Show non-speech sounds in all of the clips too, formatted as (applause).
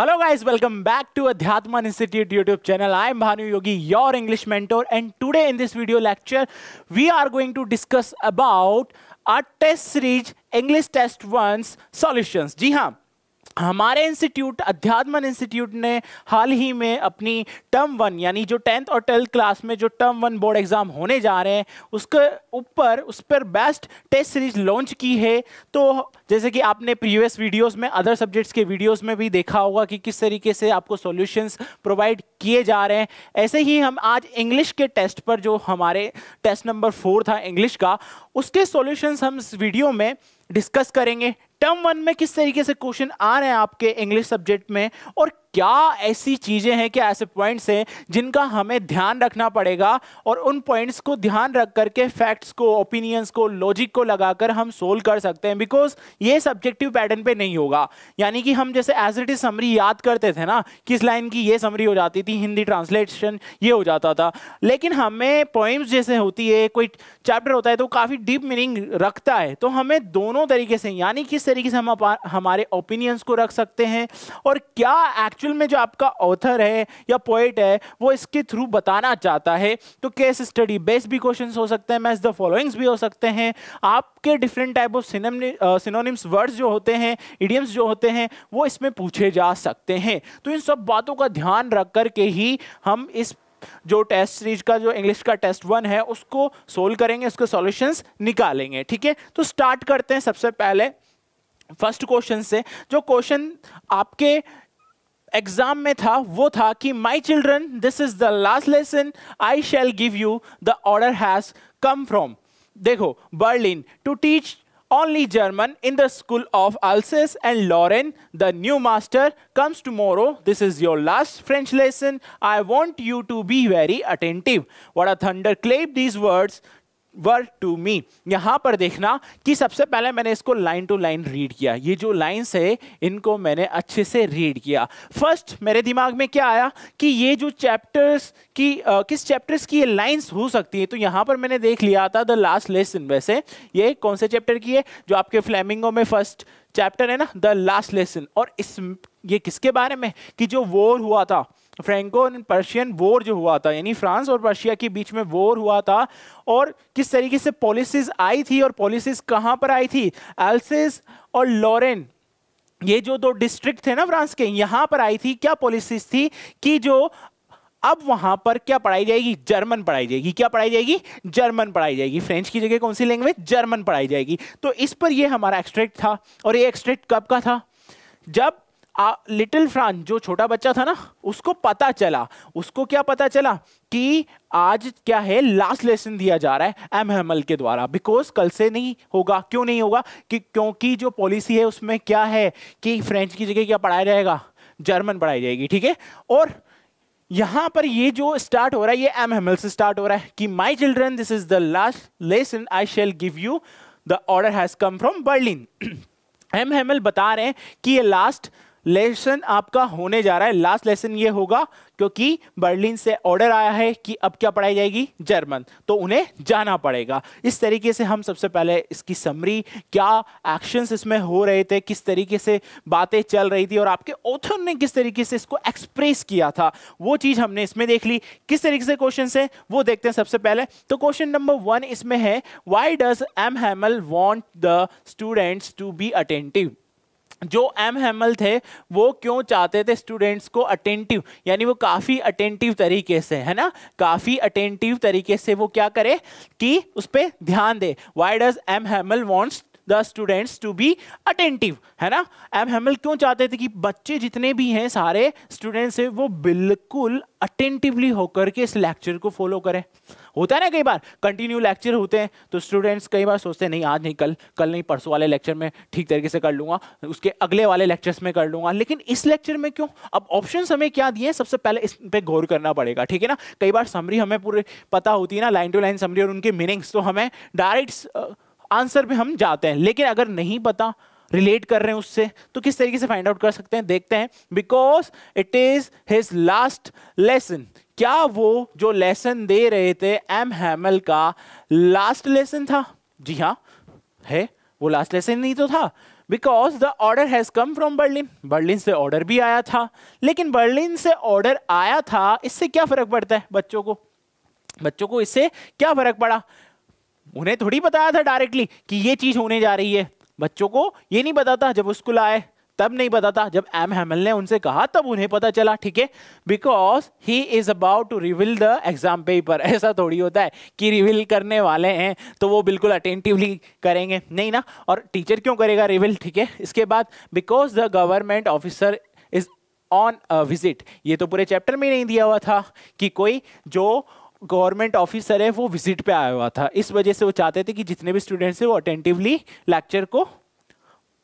Hello guys, welcome back to Adhyatman Institute YouTube channel. I am Bhanu Yogi, your English mentor and today in this video lecture, we are going to discuss about our test series English Test 1's solutions. Ji haan, हमारे institute Adhyatman institute ने हाल ही में अपनी term one यानी जो tenth और twelfth class में जो टर्म वन बोर्ड एग्ज़ाम होने जा रहे हैं उसके ऊपर उस पर बेस्ट टेस्ट सीरीज लॉन्च की है तो जैसे कि आपने प्रीवियस वीडियोस में अदर सब्जेक्ट्स के वीडियोस में भी देखा होगा कि किस तरीके से आपको सॉल्यूशंस प्रोवाइड किए जा रहे हैं ऐसे ही हम आज इंग्लिश के टेस्ट पर जो हमारे टेस्ट नंबर फोर था इंग्लिश का उसके सॉल्यूशंस हम इस वीडियो में डिस्कस करेंगे टर्म वन में किस तरीके से क्वेश्चन आ रहे हैं आपके इंग्लिश सब्जेक्ट में और क्या ऐसी चीज़ें हैं क्या ऐसे पॉइंट्स हैं जिनका हमें ध्यान रखना पड़ेगा और उन पॉइंट्स को ध्यान रख करके फैक्ट्स को ओपिनियंस को लॉजिक को लगाकर हम सोल्व कर सकते हैं बिकॉज ये सब्जेक्टिव पैटर्न पे नहीं होगा यानी कि हम जैसे एज इट इज समरी याद करते थे ना किस लाइन की ये समरी हो जाती थी हिंदी ट्रांसलेशन ये हो जाता था लेकिन हमें पोइम्स जैसे होती है कोई चैप्टर होता है तो काफ़ी डीप मीनिंग रखता है तो हमें दोनों तरीके से यानी किस तरीके से हम हमारे ओपिनियंस को रख सकते हैं और क्या एक्ट एक्चुअल में जो आपका ऑथर है या पोइट है वो इसके थ्रू बताना चाहता है तो केस स्टडी बेस्ड भी क्वेश्चन हो सकते हैं मैच द फॉलोइंग्स भी हो सकते हैं आपके different type of synonyms words जो होते हैं इडियम्स जो होते हैं वो इसमें पूछे जा सकते हैं तो इन सब बातों का ध्यान रख कर के ही हम इस जो टेस्ट सीरीज का जो इंग्लिश का टेस्ट वन है उसको सोल्व करेंगे उसके सॉल्यूशंस निकालेंगे ठीक है तो स्टार्ट करते हैं सबसे पहले फर्स्ट क्वेश्चन से जो क्वेश्चन आपके एग्जाम में था वो था कि my children this is the last lesson I shall give you the order has come from देखो Berlin to teach only German in the school of Alsace and Lorraine the new master comes tomorrow this is your last French lesson I want you to be very attentive what a thunderclap these words were to me यहां पर देखना कि सबसे पहले मैंने इसको line to line read किया ये जो लाइन्स है इनको मैंने अच्छे से रीड किया फर्स्ट मेरे दिमाग में क्या आया कि ये जो चैप्टर्स की uh, किस चैप्टर्स की ये लाइन्स हो सकती है तो यहां पर मैंने देख लिया था द लास्ट लेसन वैसे ये कौन से चैप्टर की है जो आपके फ्लैमिंगो में फर्स्ट चैप्टर है ना द लास्ट लेसन और इस ये किसके बारे में कि जो वॉर हुआ था फ्रेंको एंड पर्शियन वॉर जो हुआ था यानी फ्रांस और पर्शिया के बीच में वॉर हुआ था और किस तरीके से पॉलिसीज आई थी और पॉलिसीज कहाँ पर आई थी एल्सिस और लॉरेन ये जो दो डिस्ट्रिक्ट थे ना फ्रांस के यहाँ पर आई थी क्या पॉलिसीज थी कि जो अब वहां पर क्या पढ़ाई जाएगी जर्मन पढ़ाई जाएगी क्या पढ़ाई जाएगी जर्मन पढ़ाई जाएगी फ्रेंच की जगह कौन सी लैंग्वेज जर्मन पढ़ाई जाएगी तो इस पर ये हमारा एक्सट्रैक्ट था और ये एक्सट्रैक्ट कब का था जब आ, लिटिल फ्रांस जो छोटा बच्चा था ना उसको पता चला उसको क्या पता चला कि आज क्या है लास्ट लेसन दिया जा रहा है एम हेमल के द्वारा बिकॉज कल से नहीं होगा क्यों नहीं होगा कि क्योंकि जो पॉलिसी है उसमें क्या है कि फ्रेंच की जगह क्या पढ़ाया जाएगा जर्मन पढ़ाई जाएगी ठीक है और यहाँ पर ये जो स्टार्ट हो रहा है ये एम हेमल से स्टार्ट हो रहा है कि my children this is the last lesson I shall give you the order has come from Berlin M Hamel बता रहे हैं कि ये लास्ट लेसन आपका होने जा रहा है लास्ट लेसन ये होगा क्योंकि बर्लिन से ऑर्डर आया है कि अब क्या पढ़ाई जाएगी जर्मन तो उन्हें जाना पड़ेगा इस तरीके से हम सबसे पहले इसकी समरी क्या एक्शंस इसमें हो रहे थे किस तरीके से बातें चल रही थी और आपके ऑथर ने किस तरीके से इसको एक्सप्रेस किया था वो चीज़ हमने इसमें देख ली किस तरीके से क्वेश्चन है वो देखते हैं सबसे पहले तो क्वेश्चन नंबर वन इसमें है why does M Hamel want the students to be attentive जो एम हेमल थे वो क्यों चाहते थे स्टूडेंट्स को अटेंटिव यानी वो काफ़ी अटेंटिव तरीके से है ना काफ़ी अटेंटिव तरीके से वो क्या करे कि उस पर ध्यान दे why does M Hamel wants the students to be attentive है ना एम हेमल क्यों चाहते थे कि बच्चे जितने भी हैं सारे स्टूडेंट्स हैं वो बिल्कुल अटेंटिवली होकर के इस लेक्चर को फॉलो करें होता है ना कई बार कंटिन्यू लेक्चर होते हैं तो स्टूडेंट्स कई बार सोचते हैं नहीं आज नहीं कल कल नहीं परसों वाले लेक्चर में ठीक तरीके से कर लूंगा उसके अगले वाले लेक्चर्स में कर लूंगा लेकिन इस लेक्चर में क्यों अब ऑप्शन हमें क्या दिए सबसे पहले इस पर गौर करना पड़ेगा ठीक है ना कई बार समरी हमें पूरे पता होती है ना लाइन टू लाइन समरी और उनके मीनिंग्स तो हमें डायरेक्ट आंसर पे हम जाते हैं लेकिन अगर नहीं पता रिलेट कर रहे हैं उससे तो किस तरीके से फाइंड आउट कर सकते हैं देखते हैं because it is his last lesson क्या वो जो लेसन दे रहे थे एम हैमल का लास्ट लेसन था जी हाँ है वो लास्ट लेसन नहीं तो था because the order has come from Berlin Berlin से ऑर्डर भी आया था लेकिन बर्लिन से ऑर्डर आया था इससे क्या फर्क पड़ता है बच्चों को बच्चों को इससे क्या फर्क पड़ा उन्हें थोड़ी बताया था डायरेक्टली कि ये चीज़ होने जा रही है बच्चों को ये नहीं पता था जब स्कूल आए तब नहीं पता था जब एम हेमल ने उनसे कहा तब उन्हें पता चला ठीक है because he is about to reveal the exam paper ऐसा थोड़ी होता है कि रिविल करने वाले हैं तो वो बिल्कुल अटेंटिवली करेंगे नहीं ना और टीचर क्यों करेगा रिविल ठीक है इसके बाद because the government officer is on visit ये तो पूरे चैप्टर में नहीं दिया हुआ था कि कोई जो गवर्नमेंट ऑफिसर है वो विजिट पे आया हुआ था इस वजह से वो चाहते थे कि जितने भी स्टूडेंट्स हैं वो अटेंटिवली लेक्चर को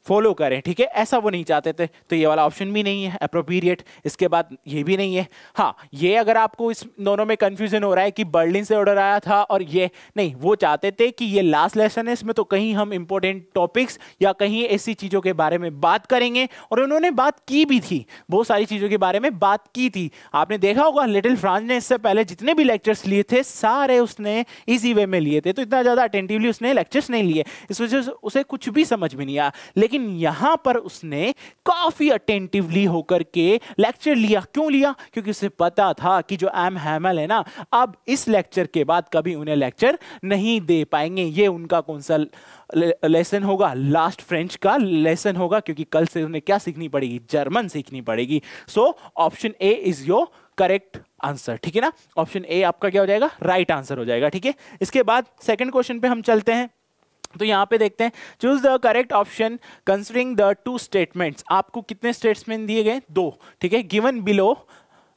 फॉलो करें ठीक है ऐसा वो नहीं चाहते थे तो ये वाला ऑप्शन भी नहीं है अप्रोप्रिएट इसके बाद ये भी नहीं है हाँ ये अगर आपको इस दोनों में कन्फ्यूजन हो रहा है कि बर्लिन से ऑर्डर आया था और ये नहीं वो चाहते थे कि ये लास्ट लेसन है इसमें तो कहीं हम इंपॉर्टेंट टॉपिक्स या कहीं ऐसी चीज़ों के बारे में बात करेंगे और उन्होंने बात की भी थी बहुत सारी चीज़ों के बारे में बात की थी आपने देखा होगा लिटिल फ्रांस ने इससे पहले जितने भी लेक्चर्स लिए थे सारे उसने इसी वे में लिए थे तो इतना ज़्यादा अटेंटिवली उसने लेक्चर्स नहीं लिए इस वजह से उसे कुछ भी समझ में नहीं आया लेकिन लेकिन यहां पर उसने काफी अटेंटिवली होकर के लेक्चर लिया क्यों लिया क्योंकि उसे पता था कि जो एम हैमल है ना अब इस लेक्चर के बाद कभी उन्हें लेक्चर नहीं दे पाएंगे ये उनका कौन सा लेसन होगा लास्ट फ्रेंच का लेसन होगा क्योंकि कल से उन्हें क्या सीखनी पड़ेगी जर्मन सीखनी पड़ेगी so option A is your correct answer ठीक है ना ऑप्शन ए आपका क्या हो जाएगा राइट right आंसर हो जाएगा ठीक है इसके बाद सेकंड क्वेश्चन पे हम चलते हैं तो यहाँ पे देखते हैं choose the correct option considering the two statements आपको कितने स्टेटमेंट दिए गए दो ठीक है गिवन बिलो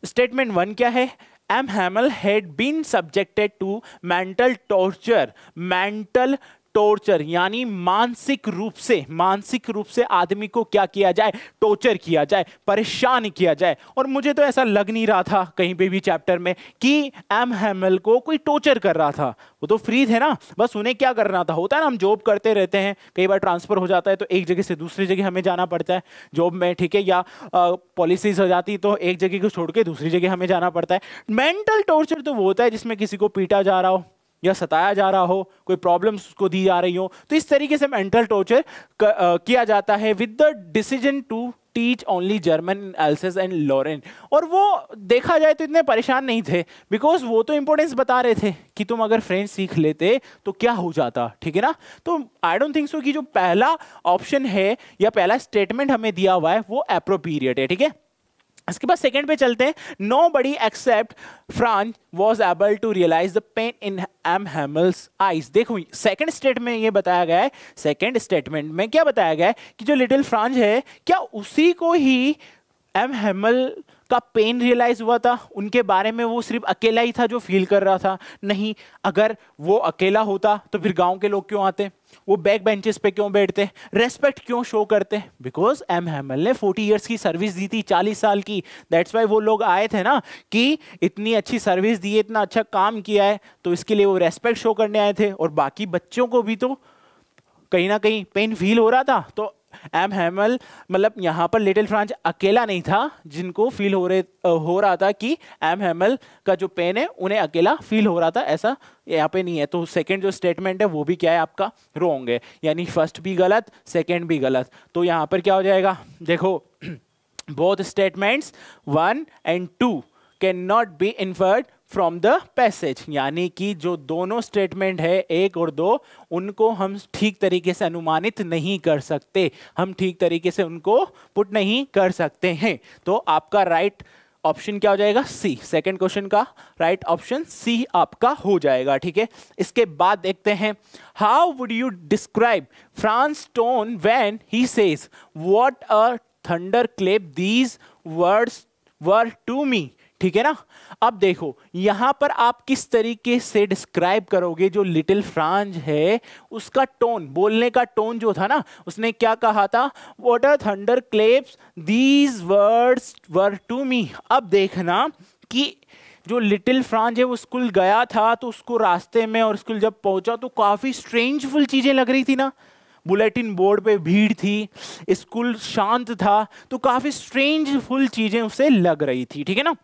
स्टेटमेंट वन क्या है M Hamel had been subjected to mental torture mental torture यानी मानसिक रूप से मानसिक रूप से आदमी को क्या किया जाए टॉर्चर किया जाए परेशान किया जाए और मुझे तो ऐसा लग नहीं रहा था कहीं पे भी चैप्टर में कि एम हेमल को कोई टॉर्चर कर रहा था वो तो फ्री थे ना बस उन्हें क्या करना था होता है ना हम जॉब करते रहते हैं कई बार ट्रांसफर हो जाता है तो एक जगह से दूसरी जगह हमें जाना पड़ता है जॉब में ठीक है या पॉलिसीज हो जाती तो एक जगह को छोड़ के दूसरी जगह हमें जाना पड़ता है मेंटल टॉर्चर तो वो होता है जिसमें किसी को पीटा जा रहा हो या सताया जा रहा हो कोई प्रॉब्लम्स उसको दी जा रही हो तो इस तरीके से मेंटल टॉर्चर किया जाता है with the decision to teach only German Alsace and Lorraine और वो देखा जाए तो इतने परेशान नहीं थे बिकॉज वो तो इंपॉर्टेंस बता रहे थे कि तुम अगर फ्रेंच सीख लेते तो क्या हो जाता ठीक है ना तो आई डोंट थिंक सो कि जो पहला ऑप्शन है या पहला स्टेटमेंट हमें दिया हुआ है वो एप्रोपीरियट है ठीक है इसके बाद सेकंड पे चलते हैं nobody except Franz was able to realise the pain in M Hamel's eyes देखो सेकंड स्टेट में ये बताया गया है सेकंड स्टेटमेंट में क्या बताया गया है कि जो लिटिल फ्रांस है क्या उसी को ही एम हेमल का पेन रियलाइज़ हुआ था उनके बारे में वो सिर्फ अकेला ही था जो फील कर रहा था नहीं अगर वो अकेला होता तो फिर गांव के लोग क्यों आते वो बैक बेंचेस पे क्यों बैठते रेस्पेक्ट क्यों शो करते बिकॉज एम हेमल ने 40 इयर्स की सर्विस दी थी 40 साल की दैट्स वाई वो लोग आए थे ना कि इतनी अच्छी सर्विस दी है इतना अच्छा काम किया है तो इसके लिए वो रेस्पेक्ट शो करने आए थे और बाकी बच्चों को भी तो कहीं ना कहीं पेन फील हो रहा था तो एम हैमल मतलब यहाँ पर लिटिल फ्रांच अकेला नहीं था जिनको फील हो रहे हो रहा था कि एम हैमल का जो पेन है उन्हें अकेला फील हो रहा था ऐसा यहाँ पे नहीं है तो सेकंड जो स्टेटमेंट है वो भी क्या है आपका रोंग है यानी फर्स्ट भी गलत सेकंड भी गलत तो यहाँ पर क्या हो जाएगा देखो both statements one and two cannot be inferred from the passage यानी कि जो दोनों स्टेटमेंट है एक और दो उनको हम ठीक तरीके से अनुमानित नहीं कर सकते हम ठीक तरीके से उनको पुट नहीं कर सकते हैं तो आपका राइट right ऑप्शन क्या हो जाएगा सी सेकंड क्वेश्चन का राइट ऑप्शन सी आपका हो जाएगा ठीक है इसके बाद देखते हैं how would you describe Franz tone when he says what a thunderclap these words were to me ठीक है ना अब देखो यहां पर आप किस तरीके से डिस्क्राइब करोगे जो लिटिल फ्रांज है उसका टोन बोलने का टोन जो था ना उसने क्या कहा था what a thunderclaps these words were to me अब देखना कि जो लिटिल फ्रांज है वो स्कूल गया था तो उसको रास्ते में और स्कूल जब पहुंचा तो काफ़ी स्ट्रेंजफुल चीज़ें लग रही थी ना बुलेटिन बोर्ड पे भीड़ थी स्कूल शांत था तो काफ़ी स्ट्रेंजफुल चीज़ें उसे लग रही थी ठीक है ना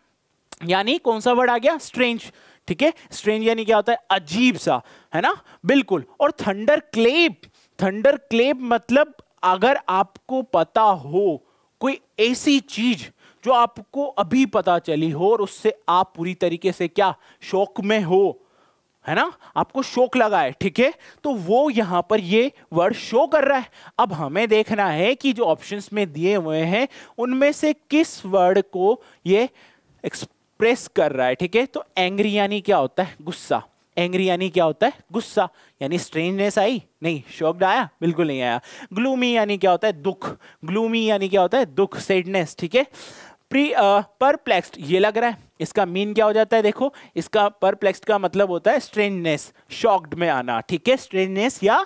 यानी कौन सा वर्ड आ गया स्ट्रेंज ठीक है स्ट्रेंज यानी क्या होता है अजीब सा है ना बिल्कुल और थंडर क्लेब थंडर क्लेब मतलब अगर आपको पता हो कोई ऐसी चीज जो आपको अभी पता चली हो और उससे आप पूरी तरीके से क्या शोक में हो है ना आपको शोक लगा है ठीक है तो वो यहां पर ये वर्ड शो कर रहा है अब हमें देखना है कि जो ऑप्शंस में दिए हुए हैं उनमें से किस वर्ड को ये प्रेस कर रहा है ठीक है तो एंग्री यानी क्या होता है गुस्सा एंग्री यानी क्या होता है गुस्सा यानी स्ट्रेंजनेस आई नहीं शॉक्ड आया बिल्कुल नहीं आया ग्लूमी यानी क्या होता है दुख ग्लूमी यानी क्या होता है दुख सेडनेस ठीक है प्री परप्लेक्स्ड ये लग रहा है इसका मीन क्या हो जाता है देखो इसका परप्लेक्स्ड का मतलब होता है स्ट्रेंजनेस शॉक्ड में आना ठीक है स्ट्रेंजनेस या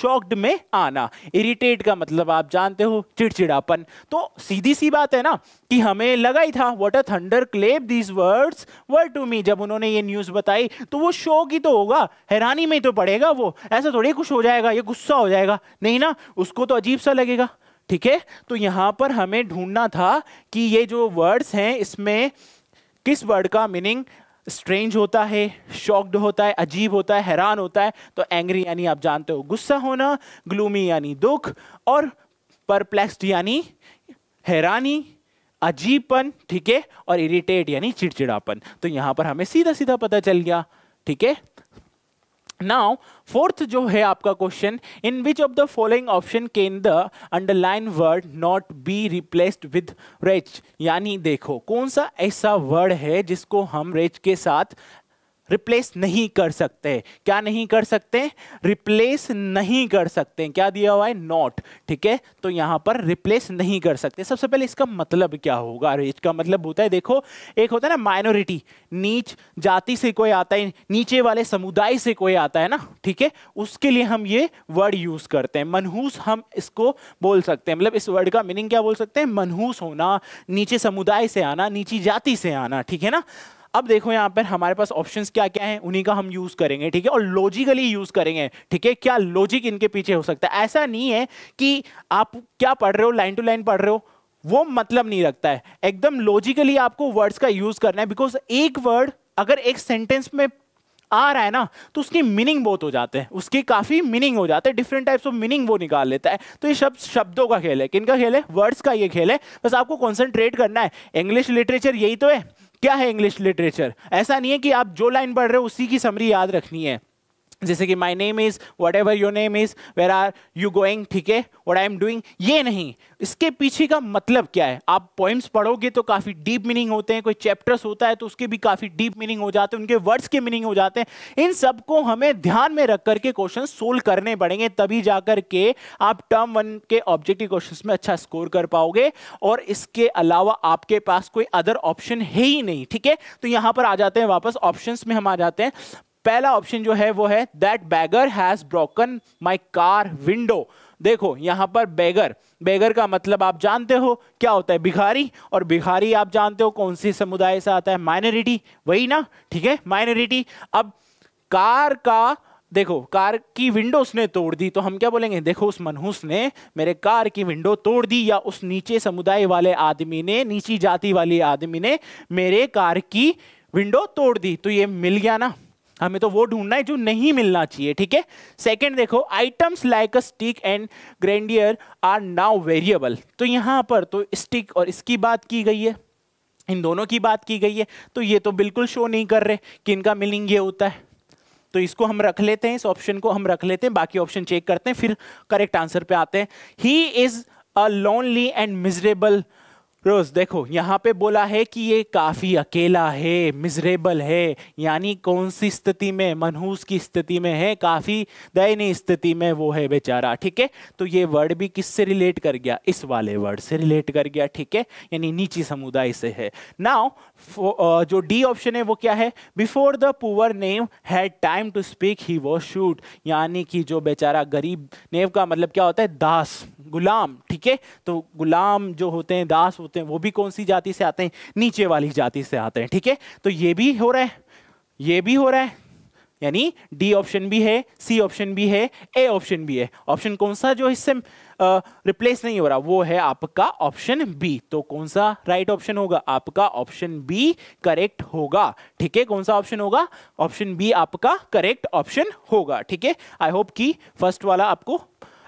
शॉक्ड में आना इरिटेट का मतलब आप जानते हो चिड़चिड़ापन तो सीधी सी बात है ना कि हमें लगा ही था what a thunderclap these words were to me जब उन्होंने ये न्यूज बताई तो वो शौक ही तो होगा हैरानी में ही तो पड़ेगा वो ऐसा थोड़ी कुछ हो जाएगा ये गुस्सा हो जाएगा नहीं ना उसको तो अजीब सा लगेगा ठीक है तो यहाँ पर हमें ढूंढना था कि ये जो वर्ड्स हैं इसमें किस वर्ड का मीनिंग स्ट्रेंज होता है शॉक्ड होता है अजीब होता है हैरान होता है तो एंग्री यानी आप जानते हो गुस्सा होना ग्लूमी यानी दुख और परप्लेक्सड यानी हैरानी अजीबपन ठीक है और इरिटेट यानी चिड़चिड़ापन तो यहाँ पर हमें सीधा सीधा पता चल गया ठीक है नाउ फोर्थ जो है आपका question in which of the following option can the underline word not be replaced with wretch यानी देखो कौन सा ऐसा वर्ड है जिसको हम रेच के साथ रिप्लेस नहीं कर सकते क्या नहीं कर सकते रिप्लेस नहीं कर सकते क्या दिया हुआ है नॉट ठीक है तो यहाँ पर रिप्लेस नहीं कर सकते सबसे पहले इसका मतलब क्या होगा इसका मतलब होता है देखो एक होता है ना माइनॉरिटी नीच जाति से कोई आता है नीचे वाले समुदाय से कोई आता है ना ठीक है उसके लिए हम ये वर्ड यूज करते हैं मनहूस हम इसको बोल सकते हैं मतलब इस वर्ड का मीनिंग क्या बोल सकते हैं मनहूस होना नीचे समुदाय से आना नीची जाति से आना ठीक है ना अब देखो यहाँ पर हमारे पास ऑप्शंस क्या क्या हैं उन्हीं का हम यूज करेंगे ठीक है और लॉजिकली यूज करेंगे ठीक है क्या लॉजिक इनके पीछे हो सकता है ऐसा नहीं है कि आप क्या पढ़ रहे हो लाइन टू लाइन पढ़ रहे हो वो मतलब नहीं रखता है एकदम लॉजिकली आपको वर्ड्स का यूज करना है बिकॉज एक वर्ड अगर एक सेंटेंस में आ रहा है ना तो उसकी मीनिंग बहुत हो जाते हैं उसकी काफ़ी मीनिंग हो जाते हैं डिफरेंट टाइप्स ऑफ मीनिंग वो निकाल लेता है तो ये शब्द शब्दों का खेल है किन का खेल है वर्ड्स का ये खेल है बस आपको कॉन्सेंट्रेट करना है इंग्लिश लिटरेचर यही तो है क्या है इंग्लिश लिटरेचर ऐसा नहीं है कि आप जो लाइन पढ़ रहे हो उसी की समरी याद रखनी है जैसे कि my name is whatever your name is where are you going ठीक है वट आई एम डूइंग ये नहीं इसके पीछे का मतलब क्या है आप पोइम्स पढ़ोगे तो काफ़ी डीप मीनिंग होते हैं कोई चैप्टर्स होता है तो उसके भी काफ़ी डीप मीनिंग हो जाते हैं उनके वर्ड्स के मीनिंग हो जाते हैं इन सबको हमें ध्यान में रख करके क्वेश्चन सोल्व करने पड़ेंगे तभी जा के आप टर्म वन के ऑब्जेक्टिव क्वेश्चन में अच्छा स्कोर कर पाओगे और इसके अलावा आपके पास कोई अदर ऑप्शन है ही नहीं ठीक है तो यहाँ पर आ जाते हैं वापस ऑप्शन में हम आ जाते हैं पहला ऑप्शन जो है वो है that beggar has broken my car window देखो यहाँ पर बेगर बेगर का मतलब आप जानते हो क्या होता है भिखारी और भिखारी आप जानते हो कौन सी समुदाय से आता है माइनॉरिटी वही ना ठीक है माइनॉरिटी अब कार का देखो कार की विंडो उसने तोड़ दी तो हम क्या बोलेंगे देखो उस मनहूस ने मेरे कार की विंडो तोड़ दी या उस नीचे समुदाय वाले आदमी ने नीची जाति वाले आदमी ने मेरे कार की विंडो तोड़ दी तो ये मिल गया ना हमें तो वो ढूंढना है जो नहीं मिलना चाहिए ठीक है सेकेंड देखो items like stick and grandeur are now variable तो यहां पर तो स्टिक और इसकी बात की गई है इन दोनों की बात की गई है तो ये तो बिल्कुल शो नहीं कर रहे कि इनका मीनिंग ये होता है तो इसको हम रख लेते हैं इस ऑप्शन को हम रख लेते हैं बाकी ऑप्शन चेक करते हैं फिर करेक्ट आंसर पे आते हैं he is a lonely and miserable rose देखो यहाँ पे बोला है कि ये काफ़ी अकेला है मिजरेबल है यानी कौन सी स्थिति में मनहूस की स्थिति में है काफ़ी दयनीय स्थिति में वो है बेचारा ठीक है तो ये वर्ड भी किससे रिलेट कर गया इस वाले वर्ड से रिलेट कर गया ठीक है यानी नीची समुदाय से है नाउ जो डी ऑप्शन है वो क्या है before the poor knave had time to speak he वो शूट यानी कि जो बेचारा गरीब नेव का मतलब क्या होता है दास गुलाम ठीक है तो गुलाम जो होते हैं दास होते होते हैं वो भी कौन सी जाति से आते हैं नीचे वाली जाति से आते हैं ठीक है तो ये भी हो रहा है ये भी हो रहा है यानी डी ऑप्शन भी है सी ऑप्शन भी है ए ऑप्शन भी है ऑप्शन कौन सा जो इससे रिप्लेस नहीं हो रहा वो है आपका ऑप्शन बी तो कौन सा राइट right ऑप्शन होगा आपका ऑप्शन बी करेक्ट होगा ठीक है कौन सा ऑप्शन होगा ऑप्शन बी आपका करेक्ट ऑप्शन होगा ठीक है आई होप कि फर्स्ट वाला आपको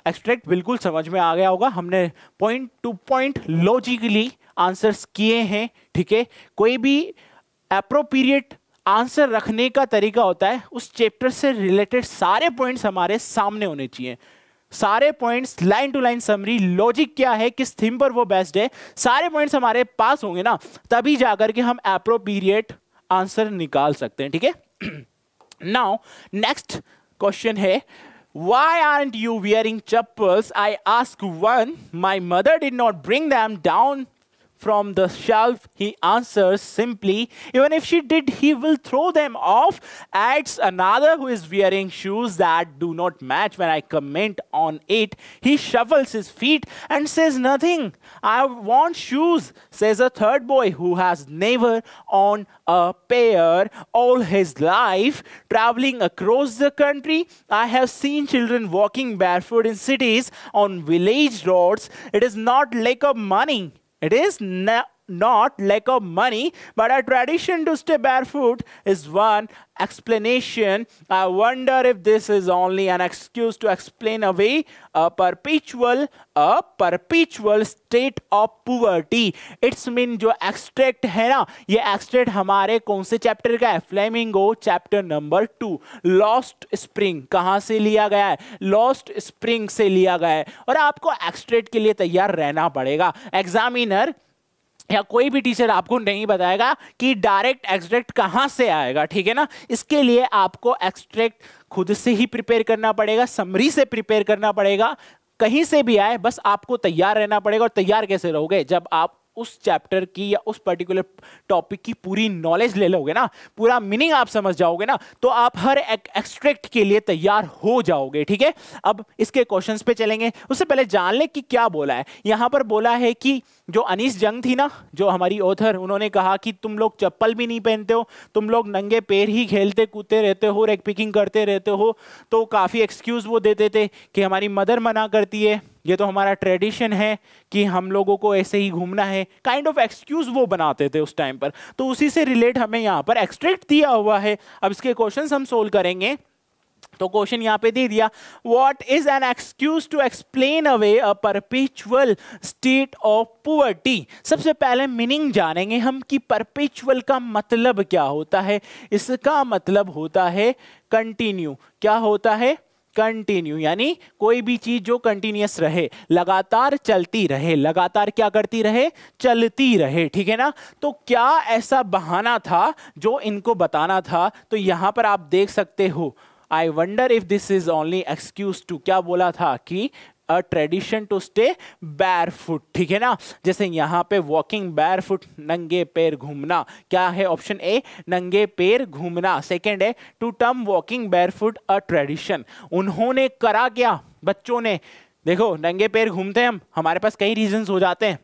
एक्सट्रैक्ट बिल्कुल समझ में आ गया होगा हमने point to point logically answers किए हैं ठीक है कोई भी अप्रोप्रिएट आंसर रखने का तरीका होता है उस चैप्टर से रिलेटेड सारे पॉइंट्स हमारे सामने होने चाहिए सारे points line to line summary logic क्या है किस थीम पर वो बेस्ट है सारे पॉइंट्स हमारे पास होंगे ना तभी जाकर के हम अप्रोप्रिएट आंसर निकाल सकते हैं ठीक है नाउ नेक्स्ट क्वेश्चन है Why aren't you wearing chappals? I asked one. My mother did not bring them down from the shelf, he answers simply, Even if she did, he will throw them off. Adds another who is wearing shoes that do not match. When I comment on it, he shuffles his feet and says nothing. I want shoes, says a third boy who has never owned a pair all his life. Traveling across the country, I have seen children walking barefoot in cities on village roads. It is not lack of money it is now. not lack of money, but a tradition to stay barefoot is one explanation. I wonder if this is only an excuse to explain away a perpetual, a perpetual state of poverty. It's mean जो extract है ना ये extract हमारे कौन से chapter का है Flamingo chapter number two Lost Spring कहाँ से लिया गया है Lost Spring से लिया गया है और आपको extract के लिए तैयार रहना पड़ेगा Examiner या कोई भी टीचर आपको नहीं बताएगा कि डायरेक्ट एक्सट्रैक्ट कहाँ से आएगा ठीक है ना इसके लिए आपको एक्सट्रैक्ट खुद से ही प्रिपेयर करना पड़ेगा समरी से प्रिपेयर करना पड़ेगा कहीं से भी आए बस आपको तैयार रहना पड़ेगा और तैयार कैसे रहोगे जब आप उस चैप्टर की या उस पर्टिकुलर टॉपिक की पूरी नॉलेज ले लोगे ना पूरा मीनिंग आप समझ जाओगे ना तो आप हर एक एक्सट्रैक्ट के लिए तैयार हो जाओगे ठीक है अब इसके क्वेश्चंस पे चलेंगे उससे पहले जान लें कि क्या बोला है यहां पर बोला है कि जो अनिस जंग थी ना जो हमारी ऑथर उन्होंने कहा कि तुम लोग चप्पल भी नहीं पहनते हो तुम लोग नंगे पैर ही खेलते कूदते रहते हो रेक पिकिंग करते रहते हो तो काफ़ी एक्सक्यूज़ वो देते थे कि हमारी मदर मना करती है ये तो हमारा ट्रेडिशन है कि हम लोगों को ऐसे ही घूमना है काइंड ऑफ एक्सक्यूज वो बनाते थे उस टाइम पर तो उसी से रिलेट हमें यहाँ पर एक्सट्रैक्ट दिया हुआ है अब इसके क्वेश्चन हम सोल्व करेंगे तो क्वेश्चन यहाँ पे दे दिया what is an excuse to explain away a perpetual state of poverty सबसे पहले मीनिंग जानेंगे हम कि परपेचुअल का मतलब क्या होता है इसका मतलब होता है कंटिन्यू क्या होता है कंटिन्यू यानी कोई भी चीज जो कंटिन्यूस रहे लगातार चलती रहे लगातार क्या करती रहे चलती रहे ठीक है ना तो क्या ऐसा बहाना था जो इनको बताना था तो यहाँ पर आप देख सकते हो I wonder if this is only excuse to क्या बोला था कि a tradition to stay barefoot ठीक है ना जैसे यहाँ पे वॉकिंग बैर फुट नंगे पैर घूमना क्या है ऑप्शन ए नंगे पैर घूमना सेकेंड है to term walking barefoot a tradition उन्होंने करा क्या बच्चों ने देखो नंगे पैर घूमते हैं हम हमारे पास कई रीजन हो जाते हैं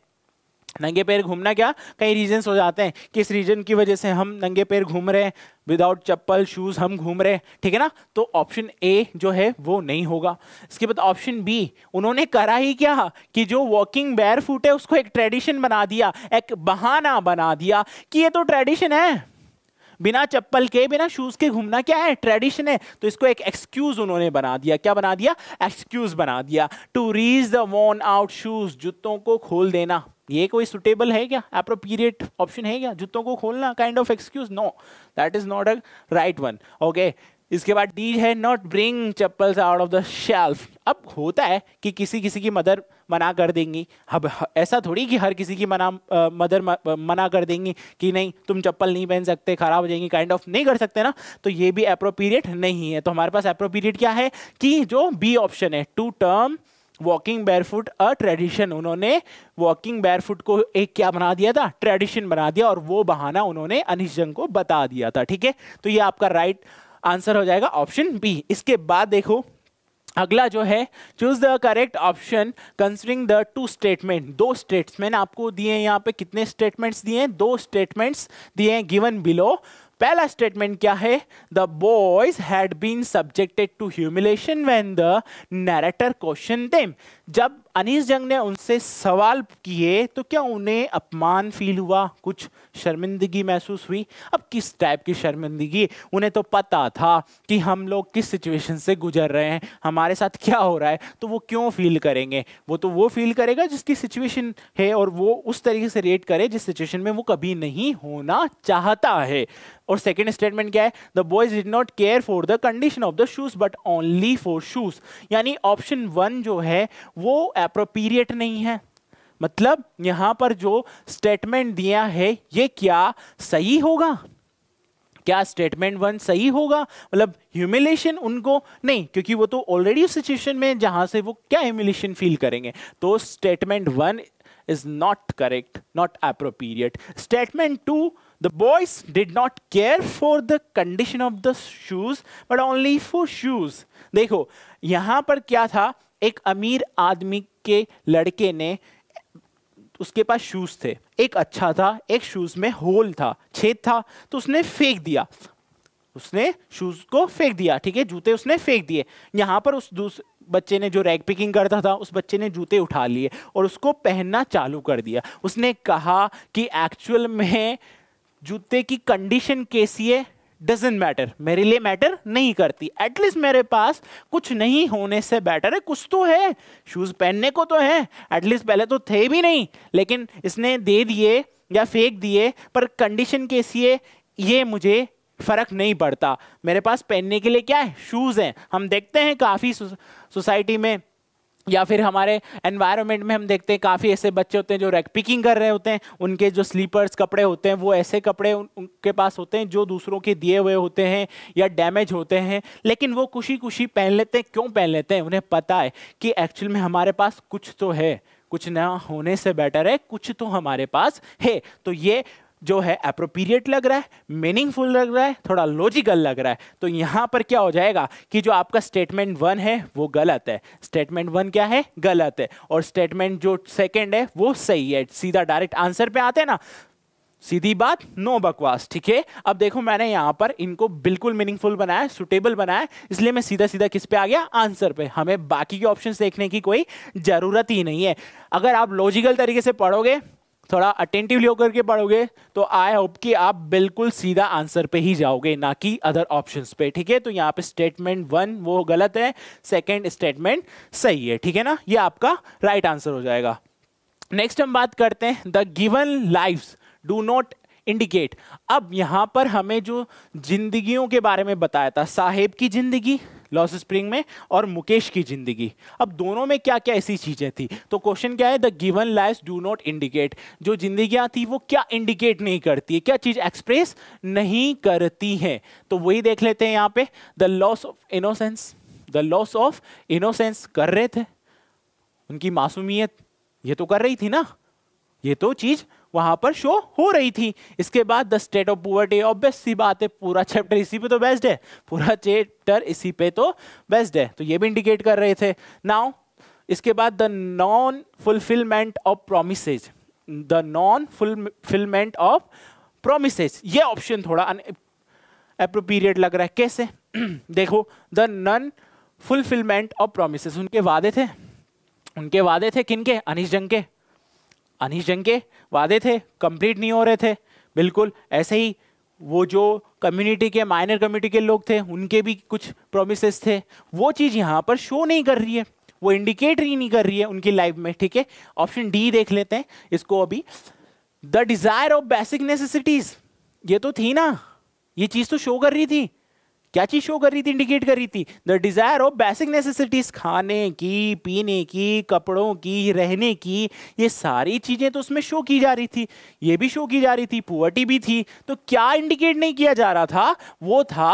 नंगे पैर घूमना क्या कई रीजंस हो जाते हैं किस रीजन की वजह से हम नंगे पैर घूम रहे हैं विदाउट चप्पल शूज हम घूम रहे हैं ठीक है ना तो ऑप्शन ए जो है वो नहीं होगा इसके बाद ऑप्शन बी उन्होंने करा ही क्या कि जो वॉकिंग बैर फूट है उसको एक ट्रेडिशन बना दिया एक बहाना बना दिया कि ये तो ट्रेडिशन है बिना चप्पल के बिना शूज के घूमना क्या है ट्रेडिशन है तो इसको एक एक्सक्यूज उन्होंने बना दिया क्या बना दिया एक्सक्यूज बना दिया to reuse the worn out shoes जूतों को खोल देना ये कोई सुटेबल है क्या अप्रोप्रिएट ऑप्शन है क्या जूतों को खोलना kind of excuse no that is not a right one okay इसके बाद डी है not bring chappals out of the shelf अब होता है कि किसी किसी की मदर मना कर देंगी अब ऐसा थोड़ी कि हर किसी की मना आ, मदर म, मना कर देंगी कि नहीं तुम चप्पल नहीं पहन सकते खराब हो जाएंगी काइंड ऑफ नहीं कर सकते ना तो ये भी अप्रोप्रिएट नहीं है तो हमारे पास अप्रोप्रिएट क्या है कि जो बी ऑप्शन है to term walking barefoot a tradition उन्होंने वॉकिंग बैरफुट को एक क्या बना दिया था ट्रेडिशन बना दिया और वो बहाना उन्होंने अनिश जंग को बता दिया था ठीक है तो ये आपका राइट आंसर हो जाएगा ऑप्शन बी इसके बाद देखो अगला जो है choose the correct option considering the two statement दो स्टेटमेंट आपको दिए हैं यहाँ पे कितने स्टेटमेंट्स दिए हैं दो स्टेटमेंट्स दिए हैं गिवन बिलो पहला स्टेटमेंट क्या है the boys had been subjected to humiliation when the narrator question them जब अनीस जंग ने उनसे सवाल किए तो क्या उन्हें अपमान फील हुआ कुछ शर्मिंदगी महसूस हुई अब किस टाइप की शर्मिंदगी उन्हें तो पता था कि हम लोग किस सिचुएशन से गुजर रहे हैं हमारे साथ क्या हो रहा है तो वो क्यों फील करेंगे वो तो वो फील करेगा जिसकी सिचुएशन है और वो उस तरीके से रिएट करे जिस सिचुएशन में वो कभी नहीं होना चाहता है और सेकेंड स्टेटमेंट क्या है the boys did not care for the condition of the shoes but only for shoes यानी ऑप्शन वन जो है वो अप्रोप्रिएट नहीं है मतलब यहां पर जो स्टेटमेंट दिया है ये क्या सही होगा क्या स्टेटमेंट वन सही होगा मतलब ह्यूमिलेशन उनको नहीं क्योंकि वो तो ऑलरेडी उस सिचुएशन में जहां से वो क्या ह्यूमिलेशन फील करेंगे तो statement one is not correct not appropriate statement two the boys did not care for the condition of the shoes but only for shoes देखो यहां पर क्या था एक अमीर आदमी के लड़के ने उसके पास शूज़ थे एक अच्छा था एक शूज़ में होल था छेद था तो उसने फेंक दिया उसने शूज़ को फेंक दिया ठीक है जूते उसने फेंक दिए यहाँ पर उस दूस बच्चे ने जो रैग पिकिंग करता था उस बच्चे ने जूते उठा लिए और उसको पहनना चालू कर दिया उसने कहा कि एक्चुअल में जूते की कंडीशन कैसी है डजेंट मैटर मेरे लिए मैटर नहीं करती एटलीस्ट मेरे पास कुछ नहीं होने से बेटर है कुछ तो है शूज़ पहनने को तो है एटलीस्ट पहले तो थे भी नहीं लेकिन इसने दे दिए या फेंक दिए पर कंडीशन कैसी है ये मुझे फ़र्क नहीं पड़ता मेरे पास पहनने के लिए क्या है शूज़ हैं हम देखते हैं काफ़ी सोसाइटी में या फिर हमारे एनवायरनमेंट में हम देखते हैं काफ़ी ऐसे बच्चे होते हैं जो रैक पिकिंग कर रहे होते हैं उनके जो स्लीपर्स कपड़े होते हैं वो ऐसे कपड़े उनके पास होते हैं जो दूसरों के दिए हुए होते हैं या डैमेज होते हैं लेकिन वो खुशी खुशी पहन लेते हैं क्यों पहन लेते हैं उन्हें पता है कि एक्चुअल में हमारे पास कुछ तो है कुछ ना होने से बेटर है कुछ तो हमारे पास है तो ये जो है अप्रोप्रिएट लग रहा है मीनिंगफुल लग रहा है थोड़ा लॉजिकल लग रहा है तो यहाँ पर क्या हो जाएगा कि जो आपका स्टेटमेंट वन है वो गलत है स्टेटमेंट वन क्या है गलत है और स्टेटमेंट जो सेकेंड है वो सही है सीधा डायरेक्ट आंसर पे आते हैं ना सीधी बात नो बकवास ठीक है अब देखो मैंने यहाँ पर इनको बिल्कुल मीनिंगफुल बनाया सुटेबल बनाया इसलिए मैं सीधा सीधा किस पे आ गया आंसर पे हमें बाकी के ऑप्शंस देखने की कोई ज़रूरत ही नहीं है अगर आप लॉजिकल तरीके से पढ़ोगे थोड़ा अटेंटिवली होकर के पढ़ोगे तो आई होप कि आप बिल्कुल सीधा आंसर पे ही जाओगे ना कि अदर ऑप्शन पे ठीक है तो यहाँ पे स्टेटमेंट वन वो गलत है सेकेंड स्टेटमेंट सही है ठीक है ना ये आपका राइट right आंसर हो जाएगा नेक्स्ट हम बात करते हैं the given life do not indicate अब यहाँ पर हमें जो जिंदगियों के बारे में बताया था साहेब की जिंदगी लॉस स्प्रिंग में और मुकेश की जिंदगी अब दोनों में क्या क्या ऐसी चीज़ें थी तो क्वेश्चन क्या है the given life do not indicate जो जिंदगियां थी वो क्या इंडिकेट नहीं करती है क्या चीज़ एक्सप्रेस नहीं करती है तो वही देख लेते हैं यहां पे the loss of innocence the loss of innocence कर रहे थे उनकी मासूमियत ये तो कर रही थी ना ये तो चीज़ वहां पर शो हो रही थी इसके बाद the state of poverty obvious सी बात है पूरा चैप्टर इसी पे तो बेस्ड है पूरा चैप्टर इसी पे तो बेस्ड है तो ये भी इंडिकेट कर रहे थे नाउ इसके बाद the non fulfilment of promise the non fulfilment of promise ये ऑप्शन थोड़ा अप्रोप्रिएट लग रहा है कैसे (clears throat) देखो the non fulfilment of promise उनके वादे थे उनके वादे थे किन के अनिश जंग के अनिश जंग के वादे थे कंप्लीट नहीं हो रहे थे बिल्कुल ऐसे ही वो जो कम्युनिटी के माइनर कम्युनिटी के लोग थे उनके भी कुछ प्रोमिस थे वो चीज़ यहाँ पर शो नहीं कर रही है वो इंडिकेट ही नहीं कर रही है उनकी लाइफ में ठीक है ऑप्शन डी देख लेते हैं इसको अभी the desire of basic necessities ये तो थी ना ये चीज़ तो शो कर रही थी क्या चीज शो कर रही थी इंडिकेट कर रही थी the desire of basic necessities खाने की पीने की कपड़ों की रहने की ये सारी चीजें तो उसमें शो की जा रही थी ये भी शो की जा रही थी पुअर्टी भी थी तो क्या इंडिकेट नहीं किया जा रहा था वो था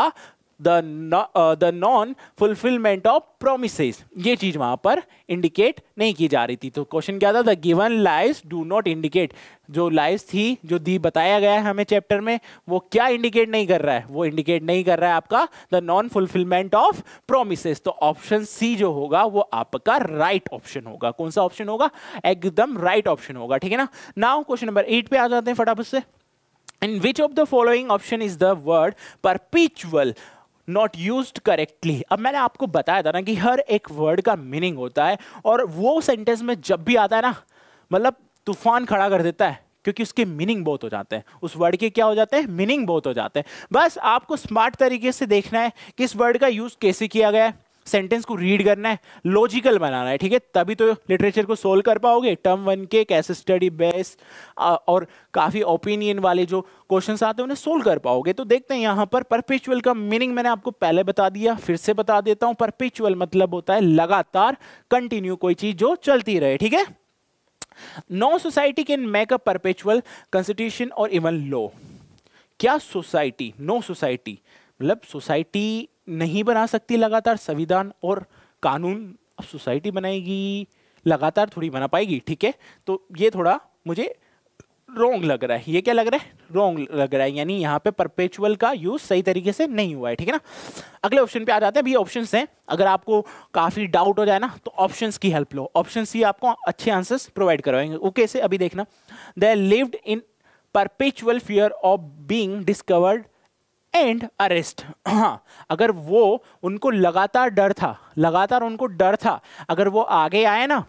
the non fulfilment of promise ये चीज वहां पर इंडिकेट नहीं की जा रही थी तो क्वेश्चन क्या था the given lives do not indicate जो लाइव्स थी जो दी बताया गया है हमें चैप्टर में वो क्या इंडिकेट नहीं कर रहा है वो इंडिकेट नहीं कर रहा है आपका the non fulfilment of promise तो ऑप्शन सी जो होगा वो आपका राइट ऑप्शन होगा कौन सा ऑप्शन होगा एकदम राइट ऑप्शन होगा ठीक है ना नाउ क्वेश्चन नंबर एट पे आ जाते हैं फटाफट से in which of the following option is the word perpetual not use correctly अब मैंने आपको बताया था ना कि हर एक वर्ड का मीनिंग होता है और वो सेंटेंस में जब भी आता है ना मतलब तूफान खड़ा कर देता है क्योंकि उसके मीनिंग बहुत हो जाते हैं उस वर्ड के क्या हो जाते हैं मीनिंग बहुत हो जाते हैं बस आपको स्मार्ट तरीके से देखना है कि इस वर्ड का यूज़ कैसे किया गया है सेंटेंस को रीड करना है लॉजिकल बनाना है ठीक है तभी तो लिटरेचर को सोल्व कर पाओगे टर्म वन के कैसे स्टडी बेस और काफ़ी ओपिनियन वाले जो क्वेश्चंस आते हैं उन्हें सोल्व कर पाओगे तो देखते हैं यहां पर परपेचुअल का मीनिंग मैंने आपको पहले बता दिया फिर से बता देता हूं परपेचुअल मतलब होता है लगातार कंटिन्यू कोई चीज़ जो चलती रहे ठीक है no society can make a perpetual constitution और इवन लॉ क्या सोसाइटी नो सोसाइटी मतलब सोसाइटी नहीं बना सकती लगातार संविधान और कानून अब सोसाइटी बनाएगी लगातार थोड़ी बना पाएगी ठीक है तो ये थोड़ा मुझे रोंग लग रहा है ये क्या लग रहा है रोंग लग रहा है यानी यहाँ पे परपेचुअल का यूज सही तरीके से नहीं हुआ है ठीक है ना अगले ऑप्शन पे आ जाते हैं भी ऑप्शंस हैं अगर आपको काफ़ी डाउट हो जाए ना तो ऑप्शंस की हेल्प लो ऑप्शंस ही आपको अच्छे आंसर्स प्रोवाइड करवाएंगे ओके से अभी देखना they lived in perpetual fear of being discovered and arrest हाँ अगर वो उनको लगातार डर था लगातार उनको डर था अगर वो आगे आए ना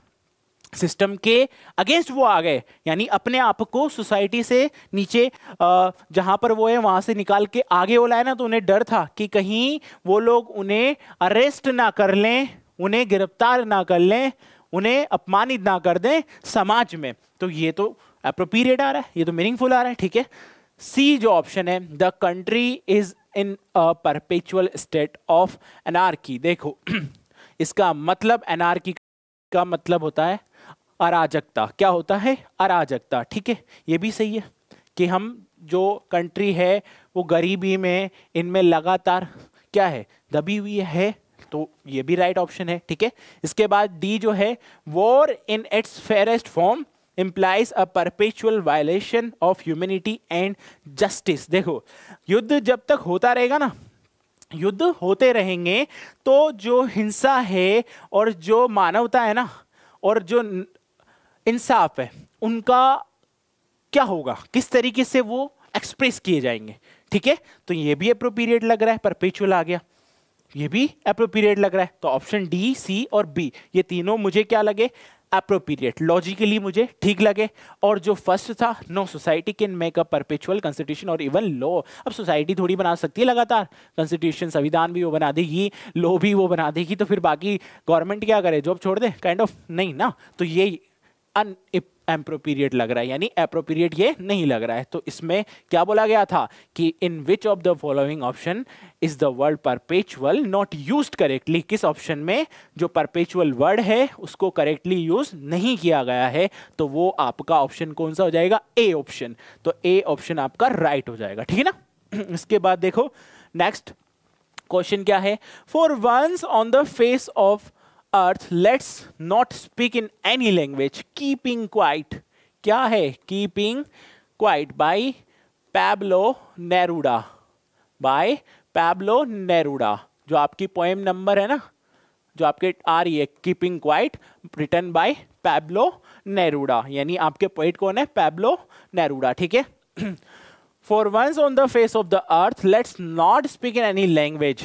सिस्टम के अगेंस्ट वो आ गए यानी अपने आप को सोसाइटी से नीचे जहाँ पर वो है वहाँ से निकाल के आगे वो लाए ना तो उन्हें डर था कि कहीं वो लोग उन्हें अरेस्ट ना कर लें उन्हें गिरफ्तार ना कर लें उन्हें अपमानित ना कर दें समाज में तो ये तो अप्रोपीरिएट आ रहा है ये तो मीनिंगफुल आ रहा है ठीक है सी जो ऑप्शन है the country is in a perpetual state of anarchy देखो (clears throat) इसका मतलब एनआरकी का मतलब होता है अराजकता क्या होता है अराजकता ठीक है ये भी सही है कि हम जो कंट्री है वो गरीबी में इनमें लगातार क्या है दबी हुई है तो ये भी राइट ऑप्शन है ठीक है इसके बाद डी जो है war in its fairest form implies a perpetual violation of humanity and justice देखो युद्ध जब तक होता रहेगा ना युद्ध होते रहेंगे तो जो हिंसा है और जो मानवता है ना और जो इंसाफ है उनका क्या होगा किस तरीके से वो एक्सप्रेस किए जाएंगे ठीक है तो ये भी अप्रोपीरिएट लग रहा है परपेचुअल आ गया ये भी अप्रोपीरिएट लग रहा है तो ऑप्शन डी सी और बी ये तीनों मुझे क्या लगे अप्रोप्रिएट लॉजिकली मुझे ठीक लगे और जो फर्स्ट था no society can make a perpetual constitution और इवन लॉ अब सोसाइटी थोड़ी बना सकती है लगातार कॉन्स्टिट्यूशन संविधान भी वो बना देगी लॉ भी वो बना देगी तो फिर बाकी गवर्नमेंट क्या करे जॉब छोड़ दे काइंड kind ऑफ of, नहीं ना तो ये अन एम्प्रोपीरिएट लग रहा है यानी एप्रोपीरिएट ये नहीं लग रहा है तो इसमें क्या बोला गया था कि in which of the following option is the word perpetual not use correctly किस ऑप्शन में जो परपेचुअल वर्ड है उसको करेक्टली यूज नहीं किया गया है तो वो आपका ऑप्शन कौन सा हो जाएगा ए ऑप्शन तो ए ऑप्शन आपका राइट right हो जाएगा ठीक है ना (clears throat) इसके बाद देखो नेक्स्ट क्वेश्चन क्या है for once on the face of earth let's not speak in any language keeping quiet क्या है keeping quiet by Pablo Neruda by Pablo Neruda जो आपकी पोएम नंबर है ना जो आपके आ रही है keeping quiet return by Pablo Neruda यानी आपके पोइट कौन है पैब्लो नेरूडा ठीक है (clears throat) for once on the face of the earth let's not speak in any language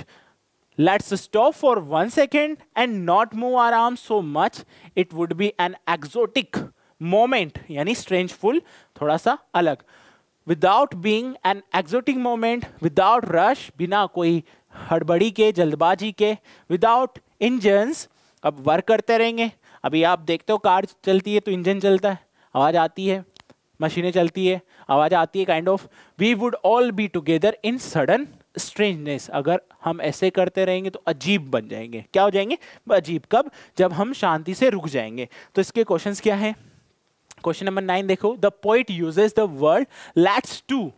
Let's stop for one second and not move our arms so much. It would be an exotic moment, यानी strangeful, थोड़ा सा अलग without being an exotic moment without rush बिना कोई हड़बड़ी के जल्दबाजी के विदाउट इंजन्स अब वर्क करते रहेंगे अभी आप देखते हो कार चलती है तो इंजन चलता है आवाज़ आती है मशीनें चलती है आवाज़ आती है kind of we would all be together in sudden strangeness अगर हम ऐसे करते रहेंगे तो अजीब बन जाएंगे क्या हो जाएंगे अजीब कब जब हम शांति से रुक जाएंगे तो इसके क्वेश्चंस क्या है क्वेश्चन नंबर नाइन देखो the poet uses the word lets to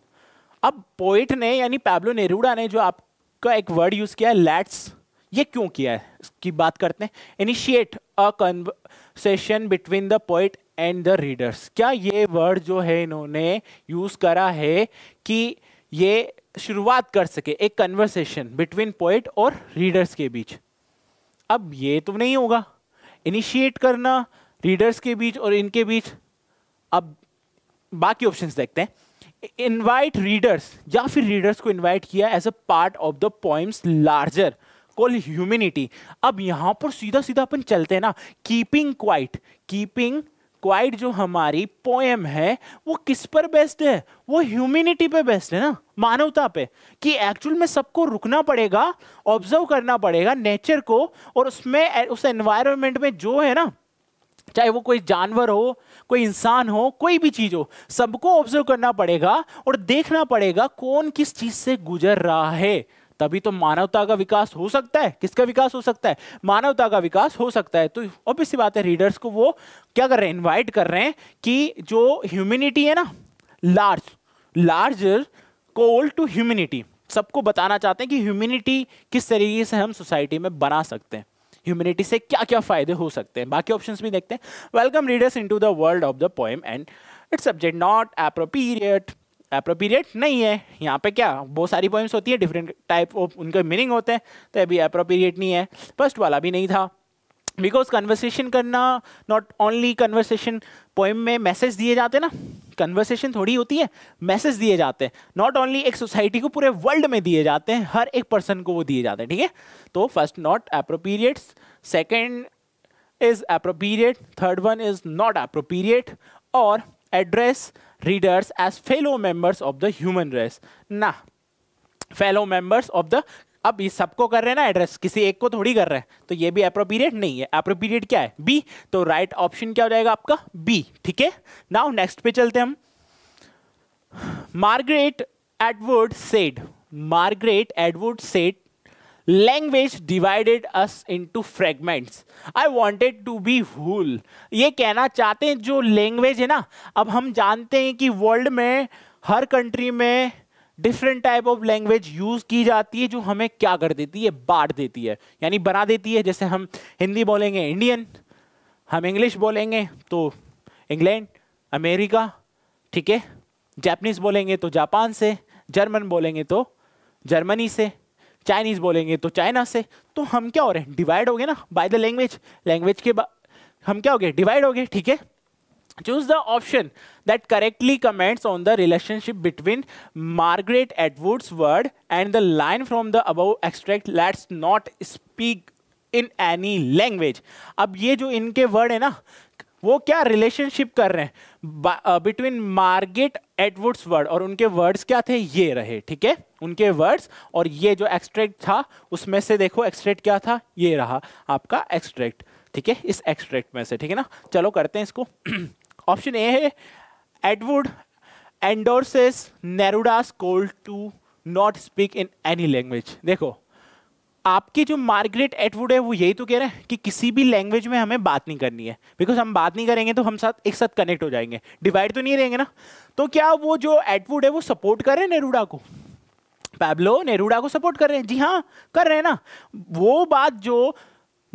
अब पोइट ने यानी पैब्लो नेरूडा ने जो आपका एक वर्ड यूज किया है लैट्स ये क्यों किया है इसकी बात करते हैं initiate a conversation between the poet and the readers क्या ये वर्ड जो है इन्होंने यूज करा है कि ये शुरुआत कर सके एक कन्वर्सेशन बिटवीन पोइट और रीडर्स के बीच अब ये तो नहीं होगा इनिशिएट करना रीडर्स के बीच और इनके बीच अब बाकी ऑप्शंस देखते हैं इनवाइट रीडर्स या फिर रीडर्स को इनवाइट किया as a part of the points larger call humanity अब यहाँ पर सीधा सीधा अपन चलते हैं ना कीपिंग क्वाइट कीपिंग क्वाइट जो हमारी पोएम है वो किस पर बेस्ड है वो ह्यूमिनिटी पे बेस्ड है ना मानवता पे कि एक्चुअल में सबको रुकना पड़ेगा ऑब्जर्व करना पड़ेगा नेचर को और उसमें उस एनवायरमेंट में जो है ना चाहे वो कोई जानवर हो कोई इंसान हो कोई भी चीज़ हो सबको ऑब्जर्व करना पड़ेगा और देखना पड़ेगा कौन किस चीज़ से गुजर रहा है तभी तो मानवता का विकास हो सकता है किसका विकास हो सकता है मानवता का विकास हो सकता है तो ऑब्वियस सी बात है रीडर्स को वो क्या कर रहे हैं इन्वाइट कर रहे हैं कि जो ह्यूमिनिटी है ना large larger call to humanity सबको बताना चाहते हैं कि ह्यूमिनिटी किस तरीके से हम सोसाइटी में बना सकते हैं ह्यूमिनिटी से क्या क्या फायदे हो सकते हैं बाकी ऑप्शंस भी देखते हैं welcome readers into the world of the poem and its subject not appropriate appropriate नहीं है यहाँ पे क्या बहुत सारी पोइम्स होती है डिफरेंट टाइप ऑफ उनके मीनिंग होते हैं तो अभी अप्रोप्रिएट नहीं है फर्स्ट वाला भी नहीं था बिकॉज कन्वर्सेशन करना नॉट ओनली कन्वर्सेशन पोइम में मैसेज दिए जाते ना कन्वर्सेशन थोड़ी होती है मैसेज दिए जाते हैं नॉट ओनली एक सोसाइटी को पूरे वर्ल्ड में दिए जाते हैं हर एक पर्सन को वो दिए जाते हैं ठीक है तो first not appropriate second is appropriate third one is not appropriate और address readers as fellow members of the human race ना fellow members of the अब ये सबको कर रहे हैं ना एड्रेस किसी एक को थोड़ी कर रहे हैं तो ये भी अप्रोप्रिएट नहीं है अप्रोप्रिएट क्या है बी तो राइट right ऑप्शन क्या हो जाएगा आपका बी ठीक है नाउ नेक्स्ट पे चलते हम Margaret Edward said Margaret Edward said language divided us into fragments I wanted to be whole ये कहना चाहते हैं जो लैंग्वेज है ना अब हम जानते हैं कि वर्ल्ड में हर कंट्री में different type of language use की जाती है जो हमें क्या कर देती है बांट देती है यानी बना देती है जैसे हम हिंदी बोलेंगे इंडियन हम इंग्लिश बोलेंगे तो इंग्लैंड अमेरिका ठीक है जैपनीज बोलेंगे तो जापान से जर्मन बोलेंगे तो जर्मनी से चाइनीज बोलेंगे तो चाइना से तो हम क्या हो रहे हैं डिवाइड हो गए ना बाय द लैंग्वेज लैंग्वेज के हम क्या हो गए डिवाइड हो गए ठीक है choose the option that correctly comments on the relationship between Margaret Atwood's word and the line from the above extract let's not speak in any language अब ये जो इनके वर्ड है ना वो क्या रिलेशनशिप कर रहे हैं बिटवीन मार्गेट एडवर्ड्स वर्ड और उनके वर्ड्स क्या थे ये रहे ठीक है उनके वर्ड्स और ये जो एक्सट्रैक्ट था उसमें से देखो एक्सट्रैक्ट क्या था ये रहा आपका एक्सट्रैक्ट ठीक है इस एक्सट्रैक्ट में से ठीक है ना चलो करते हैं इसको ऑप्शन (clears throat) ए है Atwood endorses Neruda's call to not speak in any language देखो आपकी जो मार्गरेट एटवुड है वो यही तो कह रहे हैं कि किसी भी लैंग्वेज में हमें बात नहीं करनी है बिकॉज हम बात नहीं करेंगे तो हम साथ एक साथ कनेक्ट हो जाएंगे डिवाइड तो नहीं रहेंगे ना तो क्या वो जो एटवुड है वो सपोर्ट कर रहे हैं नेरूडा को पैब्लो नेरूडा को सपोर्ट कर रहे हैं जी हाँ कर रहे हैं ना वो बात जो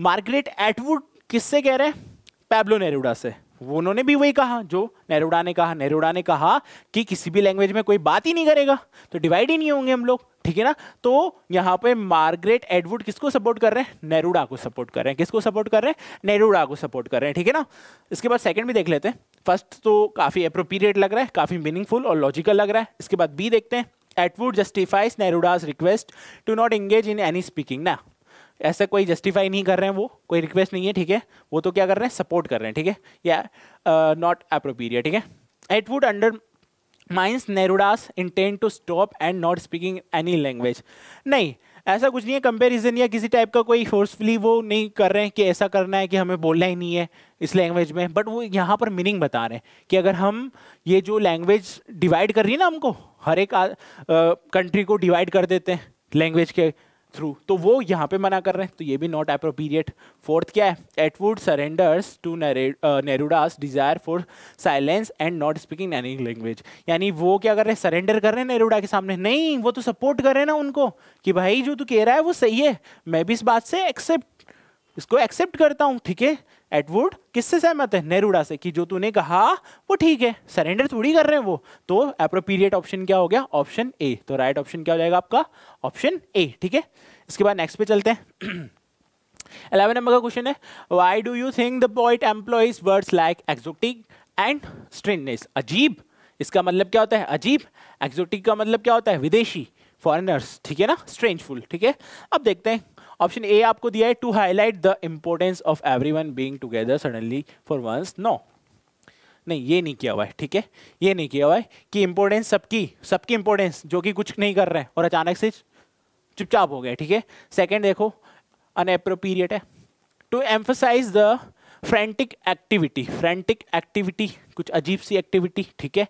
मार्गरेट एटवुड किससे कह रहे हैं पैब्लो नेरूडा से उन्होंने भी वही कहा जो नेहरूडा ने कहा नेहरूडा ने कहा कि किसी भी लैंग्वेज में कोई बात ही नहीं करेगा तो डिवाइड ही नहीं होंगे हम लोग ठीक है ना तो यहाँ पे मार्गरेट एडवुड किसको सपोर्ट कर रहे हैं नेहरूडा को सपोर्ट कर रहे हैं किसको सपोर्ट कर रहे हैं नेहरूडा को सपोर्ट कर रहे हैं ठीक है ना इसके बाद सेकंड भी देख लेते हैं फर्स्ट तो काफ़ी अप्रोप्रिएट लग रहा है काफ़ी मीनिंगफुल और लॉजिकल लग रहा है इसके बाद बी देखते हैं Atwood justifies Neruda's request to not engage in any speaking ना ऐसा कोई जस्टिफाई नहीं कर रहे हैं वो कोई रिक्वेस्ट नहीं है ठीक है वो तो क्या कर रहे हैं सपोर्ट कर रहे हैं ठीक है या नॉट अप्रोप्रिएट ठीक है it would undermines Neruda's intent to stop and not speaking any language नहीं ऐसा कुछ नहीं है कंपेरिजन या किसी टाइप का कोई फोर्सफुली वो नहीं कर रहे हैं कि ऐसा करना है कि हमें बोलना ही नहीं है इस लैंग्वेज में बट वो यहाँ पर मीनिंग बता रहे हैं कि अगर हम ये जो लैंग्वेज डिवाइड कर रही है ना हमको हर एक कंट्री uh, को डिवाइड कर देते हैं लैंग्वेज के थ्रू तो वो यहाँ पे मना कर रहे हैं तो ये भी नॉट अप्रोप्रिएट फोर्थ क्या है Atwood surrenders to Neruda's desire for silence and not speaking any language यानी वो क्या कर रहे हैं सरेंडर कर रहे हैं नेरुडा के सामने नहीं वो तो सपोर्ट कर रहे हैं ना उनको कि भाई जो तू कह रहा है वो सही है मैं भी इस बात से एक्सेप्ट इसको एक्सेप्ट करता हूँ ठीक है एटवुड किससे सहमत है नेरुडा से कि जो तूने कहा वो ठीक है सरेंडर थोड़ी कर रहे हैं वो तो अप्रोप्रिएट ऑप्शन क्या हो गया ऑप्शन ए तो राइट right ऑप्शन क्या हो जाएगा आपका ऑप्शन ए ठीक है इसके बाद नेक्स्ट पे चलते हैं इलेवन (clears throat) नंबर का क्वेश्चन है why do you think the point employs words like exotic and strangeness अजीब इसका मतलब क्या होता है अजीब एक्जोटिक का मतलब क्या होता है विदेशी फॉरेनर्स ठीक है ना स्ट्रेंजफुल ठीक है अब देखते हैं ऑप्शन ए आपको दिया है to highlight the importance of everyone being together suddenly for once no नहीं ये नहीं किया हुआ है ठीक है ये नहीं किया हुआ है कि इंपोर्टेंस सबकी सबकी इंपोर्टेंस जो कि कुछ नहीं कर रहे हैं और अचानक से चुपचाप हो गए ठीक है सेकेंड देखो अनएप्रोपीरिएट है to emphasise the frantic activity frantic activity कुछ अजीब सी एक्टिविटी ठीक है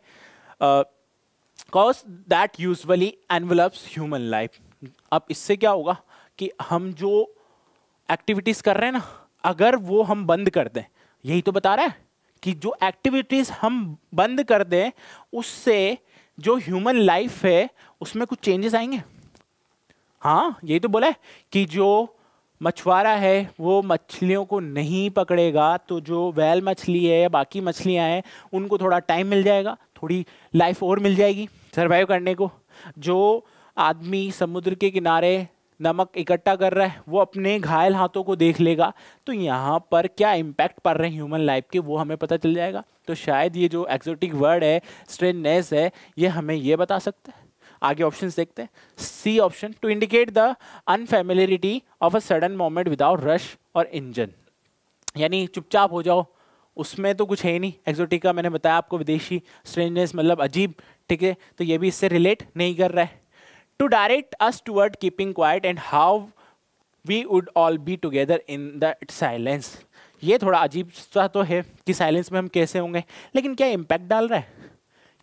cause that usually envelops human life अब इससे क्या होगा कि हम जो एक्टिविटीज़ कर रहे हैं ना अगर वो हम बंद कर दें यही तो बता रहा है कि जो एक्टिविटीज़ हम बंद कर दें उससे जो ह्यूमन लाइफ है उसमें कुछ चेंजेस आएंगे हाँ यही तो बोला है कि जो मछुआरा है वो मछलियों को नहीं पकड़ेगा तो जो वैल मछली है या बाकी मछलियाँ हैं उनको थोड़ा टाइम मिल जाएगा थोड़ी लाइफ और मिल जाएगी सर्वाइव करने को जो आदमी समुद्र के किनारे नमक इकट्ठा कर रहा है वो अपने घायल हाथों को देख लेगा तो यहाँ पर क्या इम्पैक्ट पड़ रहे हैं ह्यूमन लाइफ के वो हमें पता चल जाएगा तो शायद ये जो एक्जोटिक वर्ड है स्ट्रेननेस है ये हमें ये बता सकता है आगे ऑप्शन देखते हैं C option to indicate the unfamiliarity of a sudden moment without rush और इंजन यानी चुपचाप हो जाओ उसमें तो कुछ है ही नहीं एक्जोटिका मैंने बताया आपको विदेशी स्ट्रेंजनेस मतलब अजीब ठीक है तो ये भी इससे रिलेट नहीं कर रहा है to direct us toward keeping quiet and how we would all be together in that silence ये थोड़ा अजीब सा तो है कि साइलेंस में हम कैसे होंगे लेकिन क्या इम्पैक्ट डाल रहा है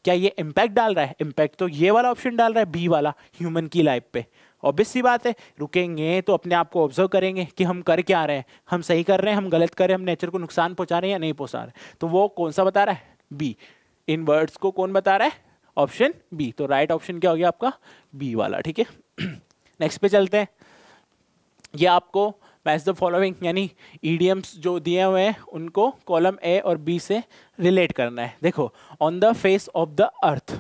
क्या ये इम्पैक्ट डाल रहा है इम्पैक्ट तो ये वाला ऑप्शन डाल रहा है बी वाला ह्यूमन की लाइफ पे ऑब्वियस सी बात है रुकेंगे तो अपने आप को ऑब्जर्व करेंगे कि हम कर क्या रहे हैं हम सही कर रहे हैं हम गलत कर रहे हैं हम नेचर को नुकसान पहुंचा रहे हैं या नहीं पहुंचा रहे तो वो कौन सा बता रहा है बी इन वर्ड्स को कौन बता रहा है ऑप्शन बी तो राइट ऑप्शन क्या हो गया आपका बी वाला ठीक है नेक्स्ट (clears throat) पे चलते हैं ये आपको मैच द फॉलोइंग यानी ईडीएम्स जो दिए हुए हैं उनको कॉलम ए और बी से रिलेट करना है देखो on the face of the earth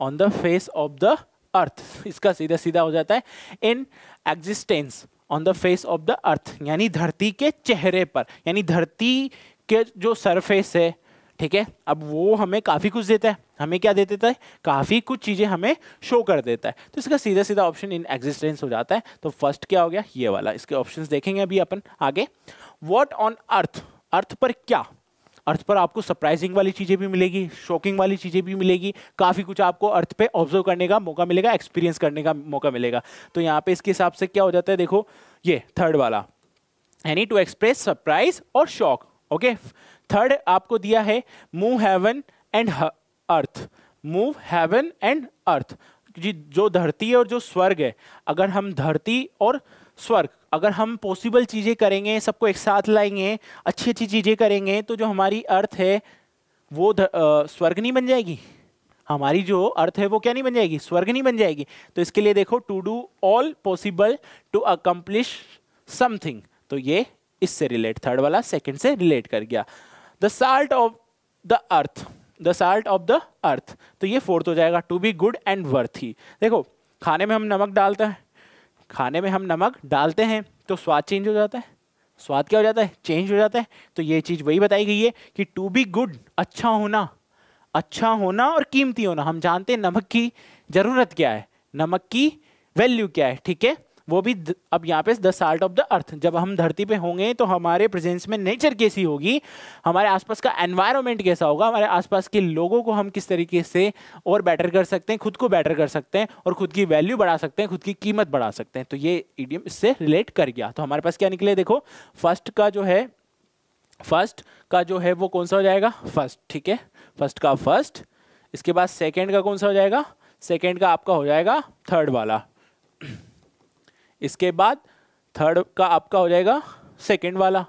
on the face of the earth इसका सीधा सीधा हो जाता है in existence on the face of the earth यानी धरती के चेहरे पर यानी धरती के जो सरफेस है ठीक है अब वो हमें काफ़ी कुछ देता है हमें क्या दे देता है काफ़ी कुछ चीज़ें हमें शो कर देता है तो इसका सीधा सीधा ऑप्शन इन एग्जिस्टेंस हो जाता है तो फर्स्ट क्या हो गया ये वाला इसके ऑप्शन देखेंगे अभी अपन आगे वॉट ऑन अर्थ अर्थ पर क्या अर्थ पर आपको सरप्राइजिंग वाली चीज़ें भी मिलेगी शॉकिंग वाली चीज़ें भी मिलेगी काफ़ी कुछ आपको अर्थ पे ऑब्जर्व करने का मौका मिलेगा एक्सपीरियंस करने का मौका मिलेगा तो यहाँ पे इसके हिसाब से क्या हो जाता है देखो ये थर्ड वाला एनी टू एक्सप्रेस सरप्राइज और शॉक ओके थर्ड आपको दिया है move heaven and earth move heaven and earth जी जो धरती है और जो स्वर्ग है अगर हम धरती और स्वर्ग अगर हम पॉसिबल चीज़ें करेंगे सबको एक साथ लाएंगे अच्छी अच्छी चीज़ें करेंगे तो जो हमारी अर्थ है वो ध, आ, स्वर्ग नहीं बन जाएगी हमारी जो अर्थ है वो क्या नहीं बन जाएगी स्वर्ग नहीं बन जाएगी तो इसके लिए देखो to do all possible to accomplish something तो ये इससे रिलेट थर्ड वाला सेकेंड से रिलेट कर गया the salt of the earth the salt of the earth तो ये फोर्थ हो जाएगा to be good and worthy देखो खाने में हम नमक डालते हैं खाने में हम नमक डालते हैं तो स्वाद चेंज हो जाता है स्वाद क्या हो जाता है चेंज हो जाता है तो ये चीज़ वही बताई गई है कि टू बी गुड अच्छा होना अच्छा होना और कीमती होना हम जानते हैं नमक की ज़रूरत क्या है नमक की वैल्यू क्या है ठीक है वो भी अब यहाँ पे the salt of the earth जब हम धरती पे होंगे तो हमारे प्रेजेंस में नेचर कैसी होगी हमारे आसपास का एनवायरनमेंट कैसा होगा हमारे आसपास के लोगों को हम किस तरीके से और बेटर कर सकते हैं खुद को बेटर कर सकते हैं और खुद की वैल्यू बढ़ा सकते हैं खुद की कीमत बढ़ा सकते हैं तो ये ईडियम इससे रिलेट कर गया तो हमारे पास क्या निकले देखो फर्स्ट का जो है फर्स्ट का जो है वो कौन सा हो जाएगा फर्स्ट ठीक है फर्स्ट का फर्स्ट इसके बाद सेकेंड का कौन सा हो जाएगा सेकेंड का आपका हो जाएगा थर्ड वाला इसके बाद थर्ड का आपका हो जाएगा सेकेंड वाला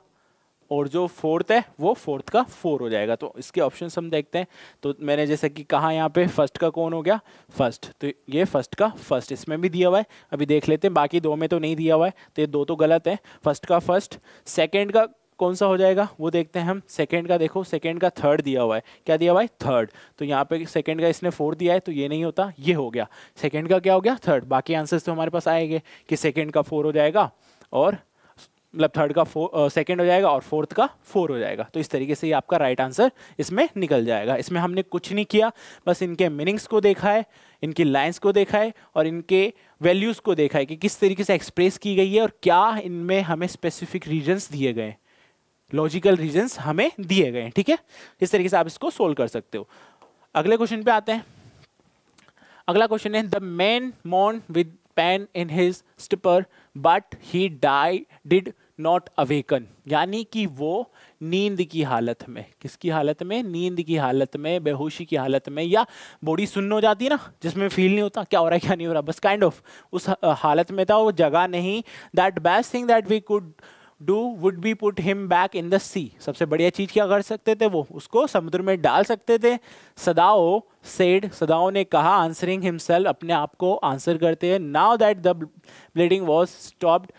और जो फोर्थ है वो फोर्थ का फोर हो जाएगा तो इसके ऑप्शन हम देखते हैं तो मैंने जैसे कि कहा यहाँ पे फर्स्ट का कौन हो गया फर्स्ट तो ये फर्स्ट का फर्स्ट इसमें भी दिया हुआ है अभी देख लेते हैं बाकी दो में तो नहीं दिया हुआ है तो ये दो तो गलत है फर्स्ट का फर्स्ट सेकेंड का कौन सा हो जाएगा वो देखते हैं हम सेकेंड का देखो सेकेंड का थर्ड दिया हुआ है क्या दिया हुआ है थर्ड तो यहाँ पे सेकेंड का इसने फोर्थ दिया है तो ये नहीं होता ये हो गया सेकेंड का क्या हो गया थर्ड बाकी आंसर्स तो हमारे पास आएंगे कि सेकेंड का फोर हो जाएगा और मतलब थर्ड का फोर सेकेंड हो जाएगा और फोर्थ का फोर हो जाएगा तो इस तरीके से ये आपका राइट right आंसर इसमें निकल जाएगा इसमें हमने कुछ नहीं किया बस इनके मीनिंग्स को देखा है इनकी लाइंस को देखा है और इनके वैल्यूज़ को देखा है कि किस तरीके से एक्सप्रेस की गई है और क्या इनमें हमें स्पेसिफिक रीजन्स दिए गए हैं लॉजिकल रीजंस हमें दिए गए ठीक है इस तरीके से आप इसको सोल्व कर सकते हो अगले क्वेश्चन पे आते हैं अगला क्वेश्चन है the man moan with pain in his stupor but he die did not awaken यानी कि वो नींद की हालत में किसकी हालत में नींद की हालत में बेहोशी की हालत में या बॉडी सुन्न हो जाती है ना जिसमें फील नहीं होता क्या हो रहा है क्या नहीं हो रहा बस काइंड kind ऑफ of, उस हालत में था वो जगह नहीं that best thing that we could do would be put him back in the sea सबसे बढ़िया चीज क्या कर सकते थे वो उसको समुद्र में डाल सकते थे सदाओ सेड सदाओ ने कहा आंसरिंग हिमसेल्फ अपने आप को आंसर करते हैं now that the bleeding was stopped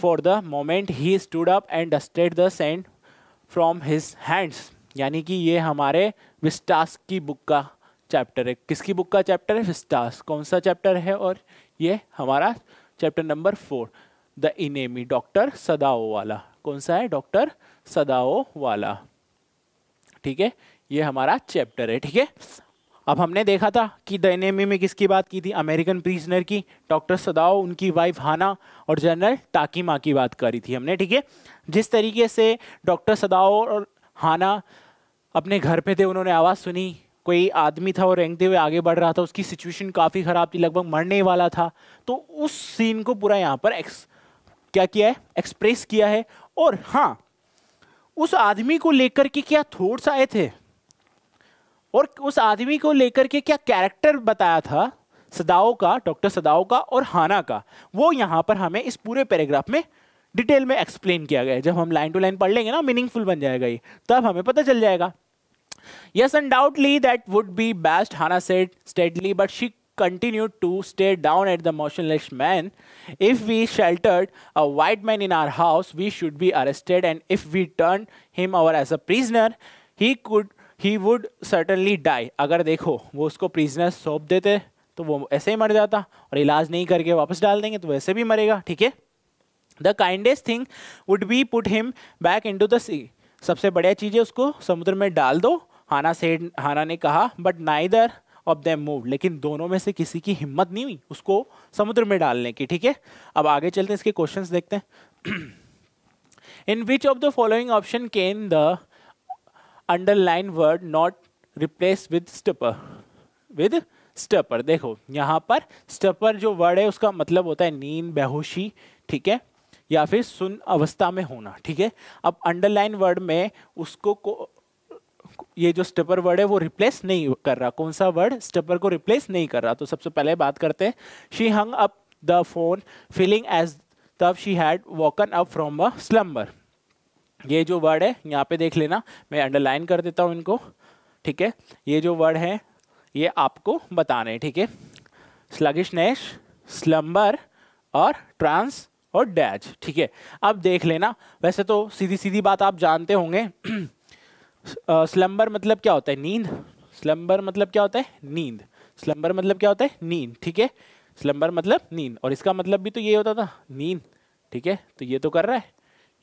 for the moment he stood up and dusted the sand from his hands यानी कि ये हमारे विस्टास की बुक का चैप्टर है किसकी बुक का चैप्टर है विस्टास कौन सा चैप्टर है और ये हमारा chapter number four the enemy doctor Sadao वाला कौन सा है डॉक्टर सदाओ वाला ठीक है ये हमारा चैप्टर है ठीक है अब हमने देखा था कि द एनेमी में किसकी बात की थी अमेरिकन प्रिजनर की डॉक्टर सदाओ उनकी वाइफ हाना और जनरल ताकीमा की बात करी थी हमने ठीक है जिस तरीके से डॉक्टर सदाओ और हाना अपने घर पे थे उन्होंने आवाज़ सुनी कोई आदमी था वो रेंगते हुए आगे बढ़ रहा था उसकी सिचुएशन काफ़ी ख़राब थी लगभग मरने वाला था तो उस सीन को पूरा यहाँ पर एक्स क्या किया है एक्सप्रेस किया है और हाँ उस आदमी को लेकर के क्या थॉट्स आए थे और उस आदमी को लेकर के क्या कैरेक्टर बताया था सदाओ का डॉक्टर सदाओ का और हाना का वो यहाँ पर हमें इस पूरे पैराग्राफ में डिटेल में एक्सप्लेन किया गया है जब हम लाइन टू लाइन पढ़ लेंगे ना मीनिंगफुल बन जाएगा ये तब हमें पता चल जाएगा yes undoubtedly that would be best Hana said steadily but she continue to stare down at the motionless man. If we sheltered a white man in our house, we should be arrested, and if we turned him over as a prisoner, he could he would certainly die. अगर देखो वो उसको prisoner सौंप देते तो वो ऐसे ही मर जाता और इलाज नहीं करके वापस डाल देंगे तो वैसे भी मरेगा ठीक है the kindest thing would be put him back in to the sea सबसे बढ़िया चीज़ है उसको समुद्र में डाल दो हाना सेठ हाना ने कहा but neither of them move लेकिन दोनों में से किसी की हिम्मत नहीं हुई उसको समुद्र में डालने की ठीक है अब आगे चलते हैं इसके क्वेश्चंस देखते हैं in which of the following option can the underline word not replace with stupor with stupor देखो यहाँ पर स्टपर जो वर्ड है उसका मतलब होता है नींद बेहोशी ठीक है या फिर सुन अवस्था में होना ठीक है अब अंडरलाइन वर्ड में उसको को ये जो स्टेपर वर्ड है वो रिप्लेस नहीं कर रहा कौन सा वर्ड स्टेपर को रिप्लेस नहीं कर रहा तो सबसे पहले बात करते हैं she hung up the phone feeling as though she had woken up from a slumber ये जो वर्ड है यहाँ पे देख लेना मैं अंडरलाइन कर देता हूँ इनको ठीक है ये जो वर्ड है ये आपको बताने हैं ठीक है स्लगिशनेश स्लम्बर और ट्रांस और डैच ठीक है अब देख लेना वैसे तो सीधी सीधी बात आप जानते होंगे (clears throat) स्लम्बर uh, मतलब क्या होता है नींद स्लम्बर मतलब क्या होता है नींद स्लम्बर मतलब क्या होता है नींद ठीक है स्लम्बर मतलब नींद और इसका मतलब भी तो ये होता था नींद ठीक है तो ये तो कर रहा है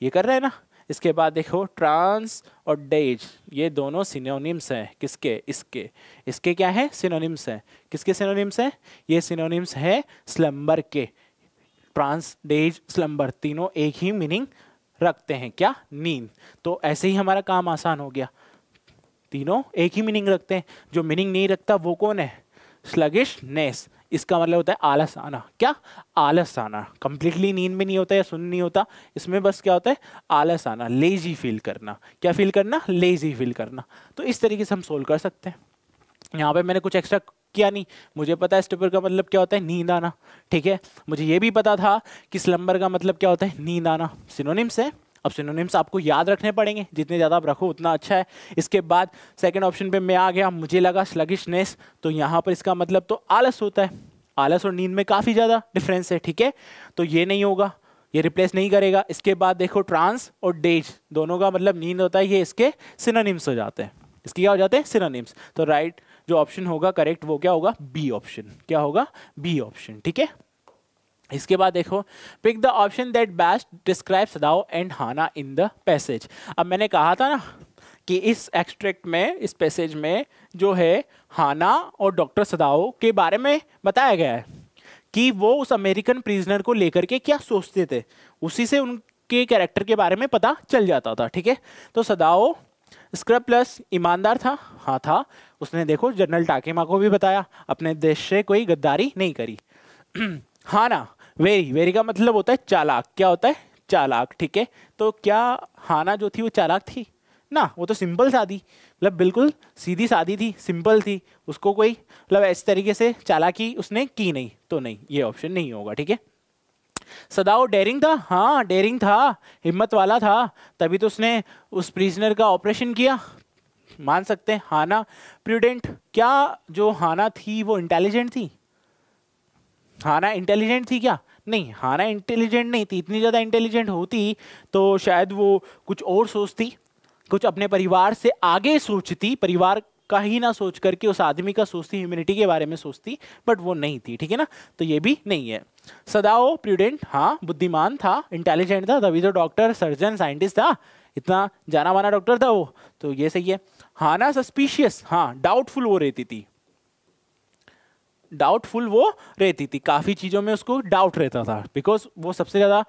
ये कर रहा है ना इसके बाद देखो ट्रांस और डेज ये दोनों सिनोनिम्स हैं किसके इसके इसके क्या है सिनोनिम्स हैं किसके सिनोनिम्स हैं ये सिनोनिम्स है स्लम्बर के ट्रांस डेज स्लम्बर तीनों एक ही मीनिंग रखते हैं क्या नींद तो ऐसे ही हमारा काम आसान हो गया तीनों एक ही मीनिंग रखते हैं जो मीनिंग नहीं रखता वो कौन है नेस इसका मतलब होता है आलस आना क्या आलस आना कंप्लीटली नींद में नहीं होता या सुन नहीं होता इसमें बस क्या होता है आलस आना लेजी फील करना क्या फील करना लेजी फील करना तो इस तरीके से हम सोल्व कर सकते हैं यहाँ पे मैंने कुछ एक्स्ट्रा किया नहीं मुझे पता है स्टपर का मतलब क्या होता है नींद आना ठीक है मुझे ये भी पता था कि स्लम्बर का मतलब क्या होता है नींद आना सिनोनिम्स है अब सिनोनिम्स आपको याद रखने पड़ेंगे जितने ज़्यादा आप रखो उतना अच्छा है इसके बाद सेकेंड ऑप्शन पर मैं आ गया मुझे लगा स्लगिशनेस तो यहाँ पर इसका मतलब तो आलस होता है आलस और नींद में काफ़ी ज़्यादा डिफरेंस है ठीक है तो ये नहीं होगा ये रिप्लेस नहीं करेगा इसके बाद देखो ट्रांस और डेज दोनों का मतलब नींद होता है ये इसके सिनोनिम्स हो जाते हैं इसके क्या हो जाते हैं सिनोनिम्स तो राइट जो ऑप्शन होगा करेक्ट वो क्या होगा बी ऑप्शन क्या होगा बी ऑप्शन ठीक है इसके बाद देखो pick the option that best describe Sadao and Hana in the passage अब मैंने कहा था ना कि इस एक्सट्रैक्ट में इस पैसेज में जो है हाना और डॉक्टर सदाओ के बारे में बताया गया है कि वो उस अमेरिकन प्रिजनर को लेकर के क्या सोचते थे उसी से उनके कैरेक्टर के बारे में पता चल जाता था ठीक है तो सदाओ स्क्रब प्लस ईमानदार था हाँ था उसने देखो जनरल टाकेमा को भी बताया अपने देश से कोई गद्दारी नहीं करी (clears throat) हाँ ना वेरी वेरी का मतलब होता है चालाक क्या होता है चालाक ठीक है तो क्या हाना जो थी वो चालाक थी ना वो तो सिंपल शादी मतलब बिल्कुल सीधी शादी थी सिंपल थी उसको कोई मतलब ऐसे तरीके से चालाकी उसने की नहीं तो नहीं ये ऑप्शन नहीं होगा ठीक है सदाओ डेरिंग था हाँ डेरिंग था हिम्मत वाला था तभी तो उसने उस प्रिजनर का ऑपरेशन किया मान सकते हैं हाना प्रूडेंट क्या जो हाना थी वो इंटेलिजेंट थी हाना इंटेलिजेंट थी क्या नहीं हाना इंटेलिजेंट नहीं थी इतनी ज़्यादा इंटेलिजेंट होती तो शायद वो कुछ और सोचती कुछ अपने परिवार से आगे सोचती परिवार का ही ना सोच करके उस आदमी का सोचती ह्यूमिनिटी के बारे में सोचती बट वो नहीं थी ठीक है ना तो ये भी नहीं है सदाओ प्रूडेंट हाँ बुद्धिमान था इंटेलिजेंट था तभी तो डॉक्टर सर्जन साइंटिस्ट था इतना जाना माना डॉक्टर था वो तो ये सही है हाँ ना सस्पिशियस हाँ डाउटफुल वो रहती थी डाउटफुल वो रहती थी काफ़ी चीज़ों में उसको डाउट रहता था बिकॉज वो सबसे ज़्यादा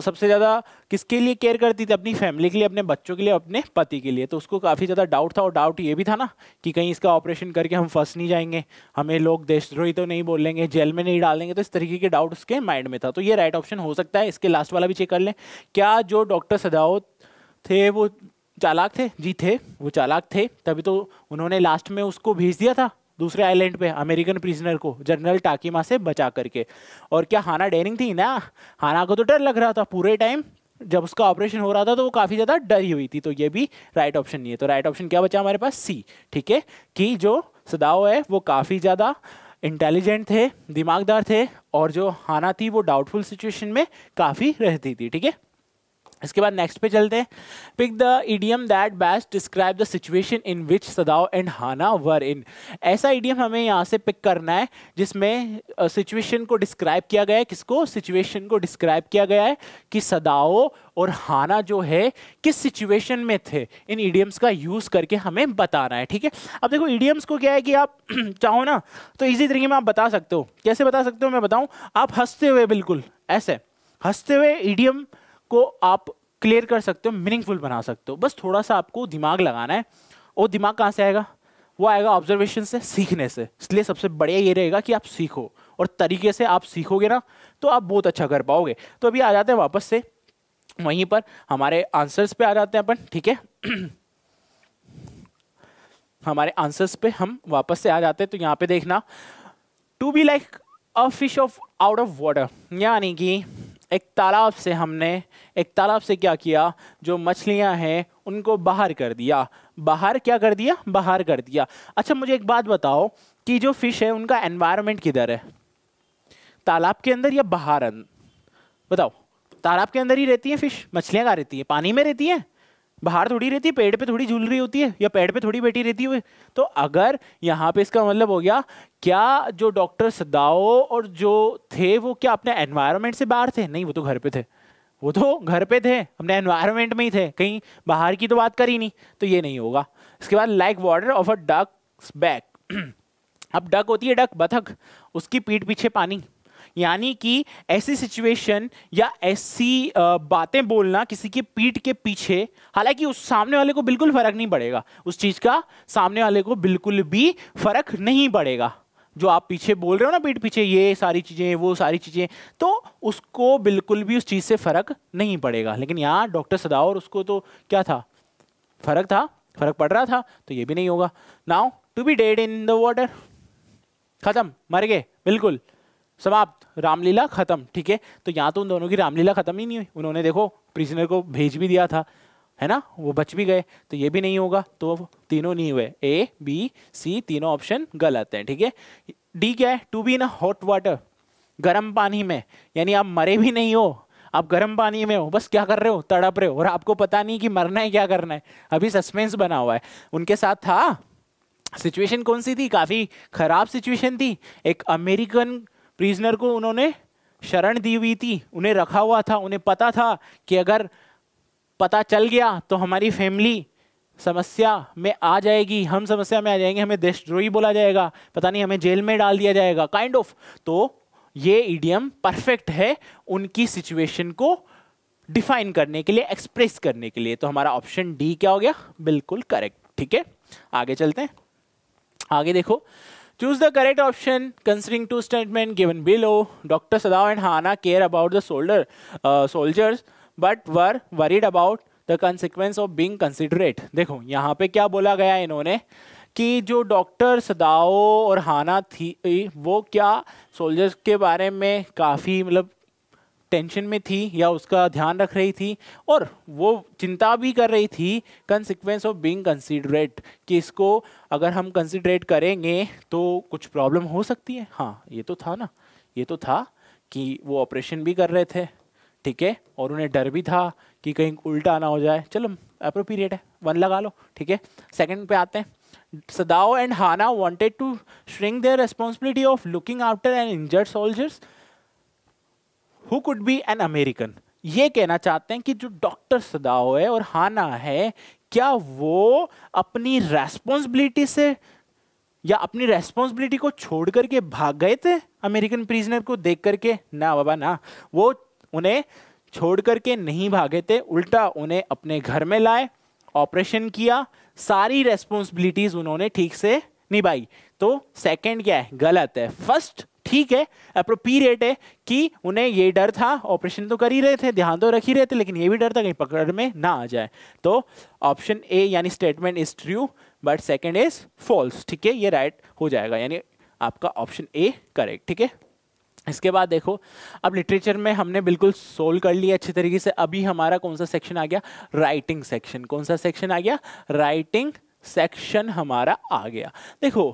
सबसे ज़्यादा किसके लिए केयर करती थी अपनी फैमिली के लिए अपने बच्चों के लिए अपने पति के लिए तो उसको काफ़ी ज़्यादा डाउट था और डाउट ये भी था ना कि कहीं इसका ऑपरेशन करके हम फंस नहीं जाएंगे हमें लोग देशद्रोही तो नहीं बोलेंगे जेल में नहीं डालेंगे तो इस तरीके के डाउट उसके माइंड में था तो ये राइट ऑप्शन हो सकता है इसके लास्ट वाला भी चेक कर लें क्या जो डॉक्टर सदावत थे वो चालाक थे जी थे वो चालाक थे तभी तो उन्होंने लास्ट में उसको भेज दिया था दूसरे आइलैंड पे अमेरिकन प्रिजनर को जनरल टाकिमा से बचा करके और क्या हाना डेरिंग थी ना हाना को तो डर लग रहा था पूरे टाइम जब उसका ऑपरेशन हो रहा था तो वो काफ़ी ज़्यादा डरी हुई थी तो ये भी राइट ऑप्शन नहीं है तो राइट ऑप्शन क्या बचा हमारे पास सी ठीक है कि जो सदाओ है वो काफ़ी ज़्यादा इंटेलिजेंट थे दिमागदार थे और जो हाना थी वो डाउटफुल सिचुएशन में काफ़ी रहती थी ठीक है इसके बाद नेक्स्ट पे चलते हैं pick the idiom that best describe the situation in which Sadao and Hana were in ऐसा ईडियम हमें यहाँ से पिक करना है जिसमें सिचुएशन uh, को डिस्क्राइब किया गया है किसको सिचुएशन को डिस्क्राइब किया गया है कि सदाओ और हाना जो है किस सिचुएशन में थे इन ईडियम्स का यूज़ करके हमें बताना है ठीक है अब देखो ईडियम्स को क्या है कि आप (clears throat) चाहो ना तो इसी तरीके में आप बता सकते हो कैसे बता सकते हो मैं बताऊँ आप हंसते हुए बिल्कुल ऐसे हंसते हुए ईडियम उसको आप क्लियर कर सकते हो मीनिंगफुल बना सकते हो बस थोड़ा सा आपको दिमाग लगाना है और दिमाग कहाँ से आएगा वो आएगा ऑब्जर्वेशन से सीखने से इसलिए सबसे बढ़िया ये रहेगा कि आप सीखो और तरीके से आप सीखोगे ना तो आप बहुत अच्छा कर पाओगे तो अभी आ जाते हैं वापस से वहीं पर हमारे आंसर्स पे आ जाते हैं अपन ठीक है (clears throat) हमारे आंसर्स पे हम वापस से आ जाते हैं तो यहाँ पे देखना to be like a fish of out of water यानी कि एक तालाब से हमने एक तालाब से क्या किया जो मछलियां हैं उनको बाहर कर दिया बाहर क्या कर दिया बाहर कर दिया अच्छा मुझे एक बात बताओ कि जो फिश है उनका एनवायरमेंट किधर है तालाब के अंदर या बाहर अं-? बताओ तालाब के अंदर ही रहती है फिश मछलियाँ कहाँ रहती है पानी में रहती हैं बाहर थोड़ी रहती है पेड़ पे थोड़ी झूल रही होती है या पेड़ पे थोड़ी बैठी रहती है तो अगर यहाँ पे इसका मतलब हो गया क्या जो डॉक्टर सदाओ और जो थे वो क्या अपने एनवायरमेंट से बाहर थे नहीं वो तो घर पे थे वो तो घर पे थे अपने एनवायरमेंट में ही थे कहीं बाहर की तो बात करी नहीं तो ये नहीं होगा इसके बाद like water off a duck back अब डक होती है डक बथक उसकी पीठ पीछे पानी यानी कि ऐसी सिचुएशन या ऐसी बातें बोलना किसी के पीठ के पीछे हालांकि उस सामने वाले को बिल्कुल फर्क नहीं पड़ेगा उस चीज़ का सामने वाले को बिल्कुल भी फर्क नहीं पड़ेगा जो आप पीछे बोल रहे हो ना पीठ पीछे ये सारी चीज़ें वो सारी चीज़ें तो उसको बिल्कुल भी उस चीज़ से फ़र्क नहीं पड़ेगा लेकिन यहाँ डॉक्टर सदावर उसको तो क्या था फ़र्क था फ़र्क पड़ रहा था तो ये भी नहीं होगा now to be dead in the water ख़त्म मर गए बिल्कुल समाप्त रामलीला खत्म ठीक है तो यहाँ तो उन दोनों की रामलीला खत्म ही नहीं हुई उन्होंने देखो प्रिजनर को भेज भी दिया था है ना वो बच भी गए तो ये भी नहीं होगा तो तीनों नहीं हुए ए बी सी तीनों ऑप्शन गलत हैं ठीक है डी क्या है to be in hot water गर्म पानी में यानी आप मरे भी नहीं हो आप गर्म पानी में हो बस क्या कर रहे हो तड़प रहे हो और आपको पता नहीं कि मरना है क्या करना है अभी सस्पेंस बना हुआ है उनके साथ था सिचुएशन कौन सी थी काफ़ी ख़राब सिचुएशन थी एक अमेरिकन प्रिजनर को उन्होंने शरण दी हुई थी उन्हें रखा हुआ था उन्हें पता था कि अगर पता चल गया तो हमारी फैमिली समस्या में आ जाएगी हम समस्या में आ जाएंगे हमें देशद्रोही बोला जाएगा पता नहीं हमें जेल में डाल दिया जाएगा काइंड kind ऑफ of. तो ये इडियम परफेक्ट है उनकी सिचुएशन को डिफाइन करने के लिए एक्सप्रेस करने के लिए तो हमारा ऑप्शन डी क्या हो गया बिल्कुल करेक्ट ठीक है आगे चलते हैं आगे देखो Choose the correct option considering two statements given below. Dr. Sadao and Hana care about the soldier, uh, soldiers but were worried about the consequence of being considerate. देखो यहाँ पे क्या बोला गया इन्होंने कि जो डॉक्टर सदाओ और हाना थी वो क्या सोल्जर्स के बारे में काफ़ी मतलब टेंशन में थी या उसका ध्यान रख रही थी और वो चिंता भी कर रही थी कंसिक्वेंस ऑफ बींग कंसिडरेट कि इसको अगर हम कंसिडरेट करेंगे तो कुछ प्रॉब्लम हो सकती है हाँ ये तो था ना ये तो था कि वो ऑपरेशन भी कर रहे थे ठीक है और उन्हें डर भी था कि कहीं उल्टा ना हो जाए चलो अप्रोप्रिएट है वन लगा लो ठीक है सेकंड पे आते हैं Sadao and Hana wanted to shrink their responsibility of looking after an injured soldiers who could be an American ये कहना चाहते हैं कि जो डॉक्टर सदाओ है और हाना है क्या वो अपनी रेस्पॉन्सिबिलिटी से या अपनी रेस्पॉन्सिबिलिटी को छोड़ करके भाग गए थे अमेरिकन प्रिजनर को देख करके ना बाबा ना वो उन्हें छोड़ करके नहीं भागे थे उल्टा उन्हें अपने घर में लाए ऑपरेशन किया सारी रेस्पॉन्सिबिलिटीज उन्होंने ठीक से निभाई तो सेकंड क्या है गलत है फर्स्ट ठीक है अप्रोप्रिएट है कि उन्हें ये डर था ऑपरेशन तो कर ही रहे थे ध्यान तो रख ही रहे थे लेकिन ये भी डर था कहीं पकड़ में ना आ जाए तो ऑप्शन ए यानी statement is true but second is false ठीक है ये राइट right हो जाएगा यानी आपका ऑप्शन ए करेक्ट ठीक है इसके बाद देखो अब लिटरेचर में हमने बिल्कुल सोल्व कर लिया अच्छे तरीके से अभी हमारा कौन सा सेक्शन आ गया राइटिंग सेक्शन कौन सा सेक्शन आ गया राइटिंग सेक्शन हमारा आ गया देखो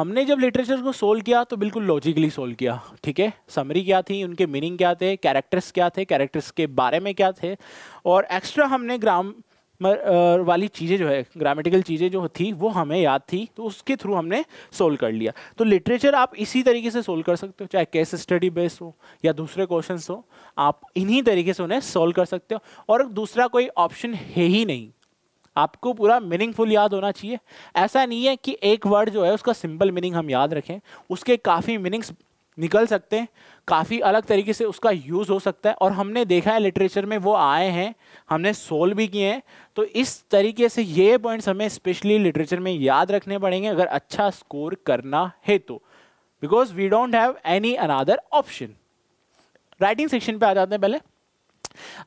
हमने जब लिटरेचर को सोल्व किया तो बिल्कुल लॉजिकली सोल्व किया ठीक है समरी क्या थी उनके मीनिंग क्या थे कैरेक्टर्स क्या थे कैरेक्टर्स के बारे में क्या थे और एक्स्ट्रा हमने ग्राम मर, वाली चीज़ें जो है ग्रामेटिकल चीज़ें जो थी वो हमें याद थी तो उसके थ्रू हमने सोल्व कर लिया तो लिटरेचर आप इसी तरीके से सोल्व कर सकते हो चाहे केस स्टडी बेस हो या दूसरे क्वेश्चन हो आप इन्हीं तरीके से उन्हें सोल्व कर सकते हो और दूसरा कोई ऑप्शन है ही नहीं आपको पूरा मीनिंगफुल याद होना चाहिए ऐसा नहीं है कि एक वर्ड जो है उसका सिंपल मीनिंग हम याद रखें उसके काफ़ी मीनिंग्स निकल सकते हैं काफ़ी अलग तरीके से उसका यूज़ हो सकता है और हमने देखा है लिटरेचर में वो आए हैं हमने सोल्व भी किए हैं तो इस तरीके से ये पॉइंट्स हमें स्पेशली लिटरेचर में याद रखने पड़ेंगे अगर अच्छा स्कोर करना है तो because we don't have any another option writing section पे आ जाते हैं पहले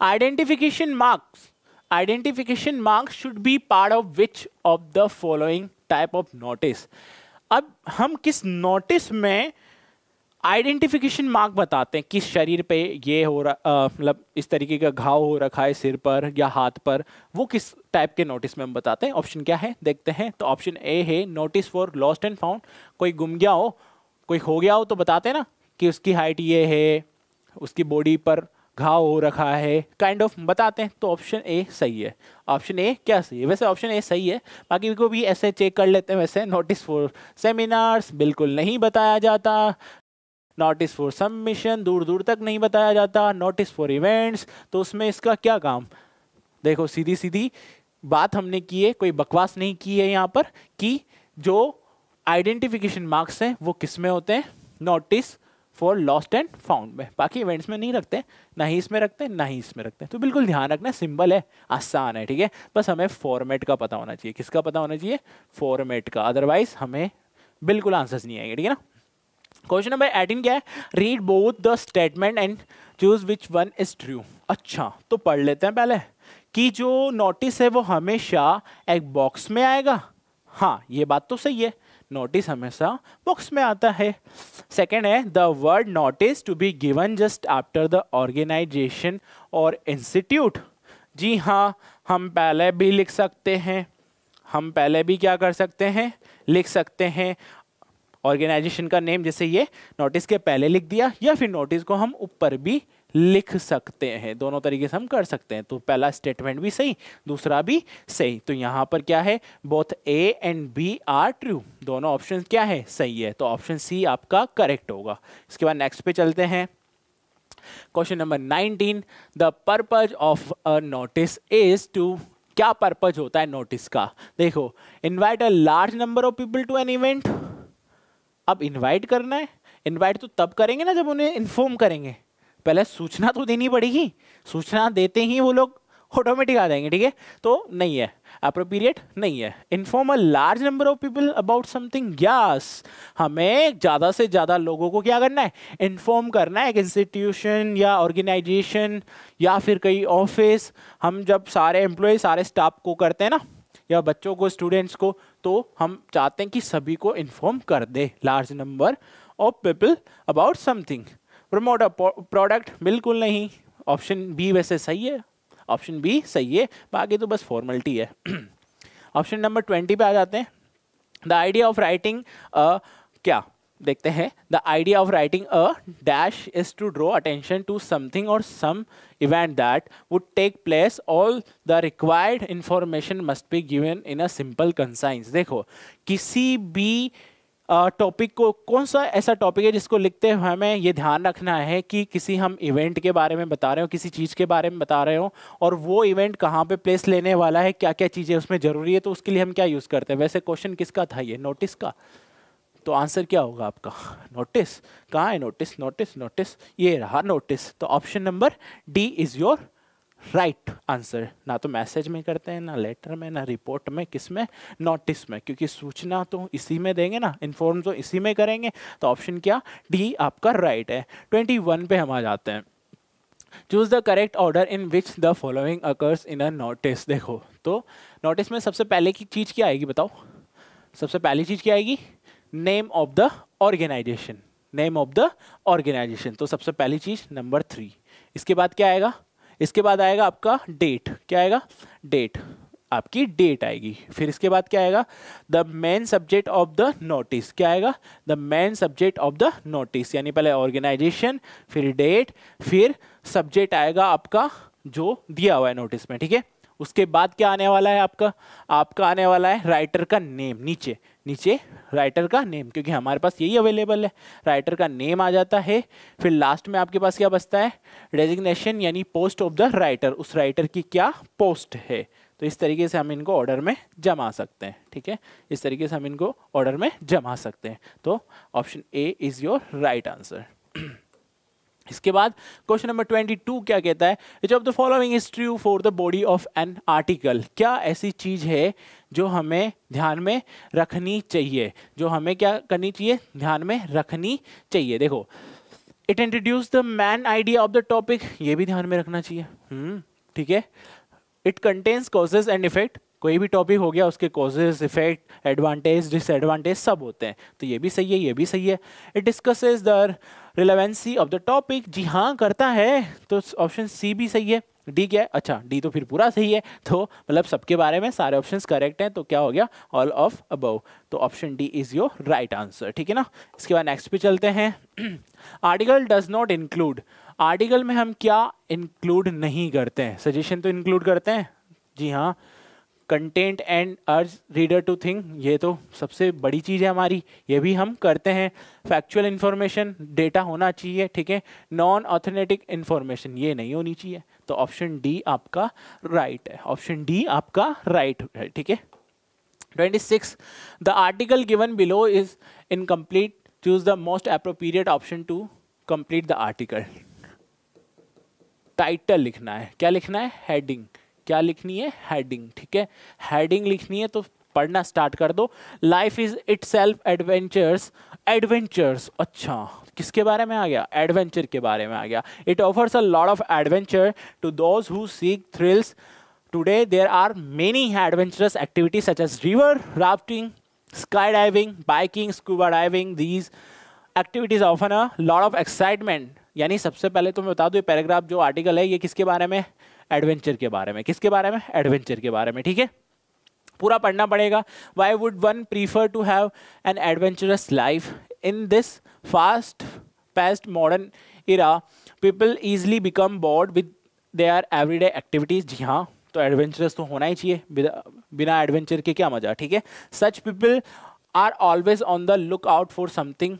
identification marks identification marks should be part of which of the following type of notice अब हम किस नोटिस में आइडेंटिफिकेशन मार्क बताते हैं किस शरीर पे ये हो रहा मतलब इस तरीके का घाव हो रखा है सिर पर या हाथ पर वो किस टाइप के नोटिस में हम बताते हैं ऑप्शन क्या है देखते हैं तो ऑप्शन ए है notice for lost and found कोई गुम गया हो कोई खो गया हो तो बताते हैं ना कि उसकी हाइट ये है उसकी बॉडी पर घाव हो रखा है काइंड kind ऑफ of बताते हैं तो ऑप्शन ए सही है ऑप्शन ए क्या सही है वैसे ऑप्शन ए सही है बाकी को भी ऐसे चेक कर लेते हैं वैसे नोटिस फॉर सेमिनार्स बिल्कुल नहीं बताया जाता नोटिस फॉर सबमिशन दूर दूर तक नहीं बताया जाता नोटिस फॉर इवेंट्स तो उसमें इसका क्या काम देखो सीधी सीधी बात हमने की है कोई बकवास नहीं की है यहाँ पर कि जो आइडेंटिफिकेशन मार्क्स हैं वो किस में होते हैं notice for lost and found में बाकी इवेंट्स में नहीं रखते ना ही इसमें रखते ना ही इसमें रखते तो बिल्कुल ध्यान रखना सिंबल है आसान है ठीक है बस हमें फॉर्मेट का पता होना चाहिए किसका पता होना चाहिए फॉर्मेट का अदरवाइज हमें बिल्कुल आंसर्स नहीं आएंगे ठीक है ना क्वेश्चन नंबर एटीन क्या है read both the statement and choose which one is true अच्छा तो पढ़ लेते हैं पहले कि जो नोटिस है वो हमेशा एक बॉक्स में आएगा हाँ ये बात तो सही है नोटिस हमेशा बॉक्स में आता है सेकेंड है the word notice to be given just after the organisation और इंस्टीट्यूट जी हाँ हम पहले भी लिख सकते हैं हम पहले भी क्या कर सकते हैं लिख सकते हैं ऑर्गेनाइजेशन का नेम जैसे ये नोटिस के पहले लिख दिया या फिर नोटिस को हम ऊपर भी लिख सकते हैं दोनों तरीके से हम कर सकते हैं तो पहला स्टेटमेंट भी सही दूसरा भी सही तो यहाँ पर क्या है both A and B are true दोनों ऑप्शन क्या है सही है तो ऑप्शन सी आपका करेक्ट होगा इसके बाद नेक्स्ट पे चलते हैं question number 19 the purpose of a notice is to क्या पर्पज होता है नोटिस का देखो invite a large number of people to an event अब इन्वाइट करना है इन्वाइट तो तब करेंगे ना जब उन्हें इन्फॉर्म करेंगे पहले सूचना तो देनी पड़ेगी सूचना देते ही वो लोग ऑटोमेटिक आ जाएंगे ठीक है तो नहीं है अप्रोप्रिएट नहीं है inform a large number of people about something yes हमें ज़्यादा से ज़्यादा लोगों को क्या करना है इन्फॉर्म करना है एक इंस्टीट्यूशन या ऑर्गेनाइजेशन या फिर कई ऑफिस हम जब सारे एम्प्लॉय सारे स्टाफ को करते हैं ना या बच्चों को स्टूडेंट्स को तो हम चाहते हैं कि सभी को इन्फॉर्म कर दे large number of people about something promote a product बिल्कुल नहीं ऑप्शन बी वैसे सही है ऑप्शन बी सही है बाकी तो बस फॉर्मेलिटी है ऑप्शन नंबर ट्वेंटी पे आ जाते हैं द आइडिया ऑफ राइटिंग क्या देखते हैं the idea of writing a dash is to draw attention to something और some event that would take place all the required information must be given in a simple concise देखो किसी भी topic को कौन सा ऐसा टॉपिक है जिसको लिखते हुए हमें ये ध्यान रखना है कि किसी हम इवेंट के बारे में बता रहे हो किसी चीज़ के बारे में बता रहे हो और वो इवेंट कहाँ पे प्लेस लेने वाला है क्या क्या चीज़ें उसमें ज़रूरी है तो उसके लिए हम क्या यूज़ करते हैं वैसे क्वेश्चन किसका था ये नोटिस का तो आंसर क्या होगा आपका नोटिस कहाँ है नोटिस नोटिस नोटिस ये रहा नोटिस तो option number D is your right right answer ना तो मैसेज में करते हैं ना लेटर में ना रिपोर्ट में किस में नोटिस में क्योंकि सूचना तो इसी में देंगे ना इन्फॉर्म तो इसी में करेंगे तो ऑप्शन क्या डी आपका राइट right है ट्वेंटी वन पे हम आ जाते हैं choose the correct order in which the following occurs in a notice देखो तो नोटिस में सबसे पहले की चीज़ क्या आएगी बताओ सबसे पहली चीज़ क्या आएगी name of the organisation name of the organisation तो सबसे पहली चीज़ नंबर थ्री इसके बाद क्या आएगा इसके बाद आएगा आपका डेट क्या आएगा डेट आपकी डेट आएगी फिर इसके बाद क्या आएगा the main subject of the notice क्या आएगा the main subject of the notice यानी पहले ऑर्गेनाइजेशन फिर डेट फिर सब्जेक्ट आएगा आपका जो दिया हुआ है नोटिस में ठीक है उसके बाद क्या आने वाला है आपका आपका आने वाला है राइटर का नेम नीचे नीचे राइटर का नेम क्योंकि हमारे पास यही अवेलेबल है राइटर का नेम आ जाता है फिर लास्ट में आपके पास क्या बचता है डेजिग्नेशन यानी पोस्ट ऑफ द राइटर उस राइटर की क्या पोस्ट है तो इस तरीके से हम इनको ऑर्डर में जमा सकते हैं ठीक है इस तरीके से हम इनको ऑर्डर में जमा सकते हैं तो option A is your right answer इसके बाद क्वेश्चन नंबर ट्वेंटी टू क्या कहता है which of the following is true for the body of an article क्या ऐसी चीज़ है जो हमें ध्यान में रखनी चाहिए जो हमें क्या करनी चाहिए ध्यान में रखनी चाहिए देखो it introduce the main idea of the topic ये भी ध्यान में रखना चाहिए हम्म, ठीक है it contains causes and effect कोई भी टॉपिक हो गया उसके कॉजेज इफेक्ट एडवांटेज डिसएडवांटेज सब होते हैं तो ये भी सही है ये भी सही है it discusses their relevancy of the topic जी हाँ करता है तो ऑप्शन सी भी सही है डी क्या है अच्छा डी तो फिर पूरा सही है तो मतलब सबके बारे में सारे ऑप्शन करेक्ट हैं तो क्या हो गया ऑल ऑफ अबव तो option D is your right answer ठीक है ना इसके बाद नेक्स्ट पे चलते हैं article does not include article में हम क्या इंक्लूड नहीं करते हैं सजेशन तो इंक्लूड करते हैं जी हाँ content and urge reader to think ये तो सबसे बड़ी चीज़ है हमारी ये भी हम करते हैं फैक्चुअल इन्फॉर्मेशन डेटा होना चाहिए ठीक है नॉन ऑथेनेटिक इन्फॉर्मेशन ये नहीं होनी चाहिए तो ऑप्शन डी आपका राइट है ऑप्शन डी आपका राइट है ठीक है 26 the article given below is incomplete choose the most appropriate option to complete the article title लिखना है क्या लिखना है हेडिंग क्या लिखनी है हेडिंग ठीक है हेडिंग लिखनी है तो पढ़ना स्टार्ट कर दो life is itself adventures adventures अच्छा किसके बारे में आ गया एडवेंचर के बारे में आ गया it offers a lot of adventure to those who seek thrills today there are many adventurous activities such as river rafting sky diving biking scuba diving these activities offer a lot of excitement यानी सबसे पहले तो मैं बता दूँ ये paragraph जो article है ये किसके बारे में एडवेंचर के बारे में किसके बारे में एडवेंचर के बारे में ठीक है पूरा पढ़ना पड़ेगा why would one prefer to have an adventurous life in this fast paced modern era people people become become with they are everyday activities जी हाँ तो एडवेंचरस तो होना ही चाहिए बिना एडवेंचर के क्या मज़ा ठीक है such people are always on the look out for something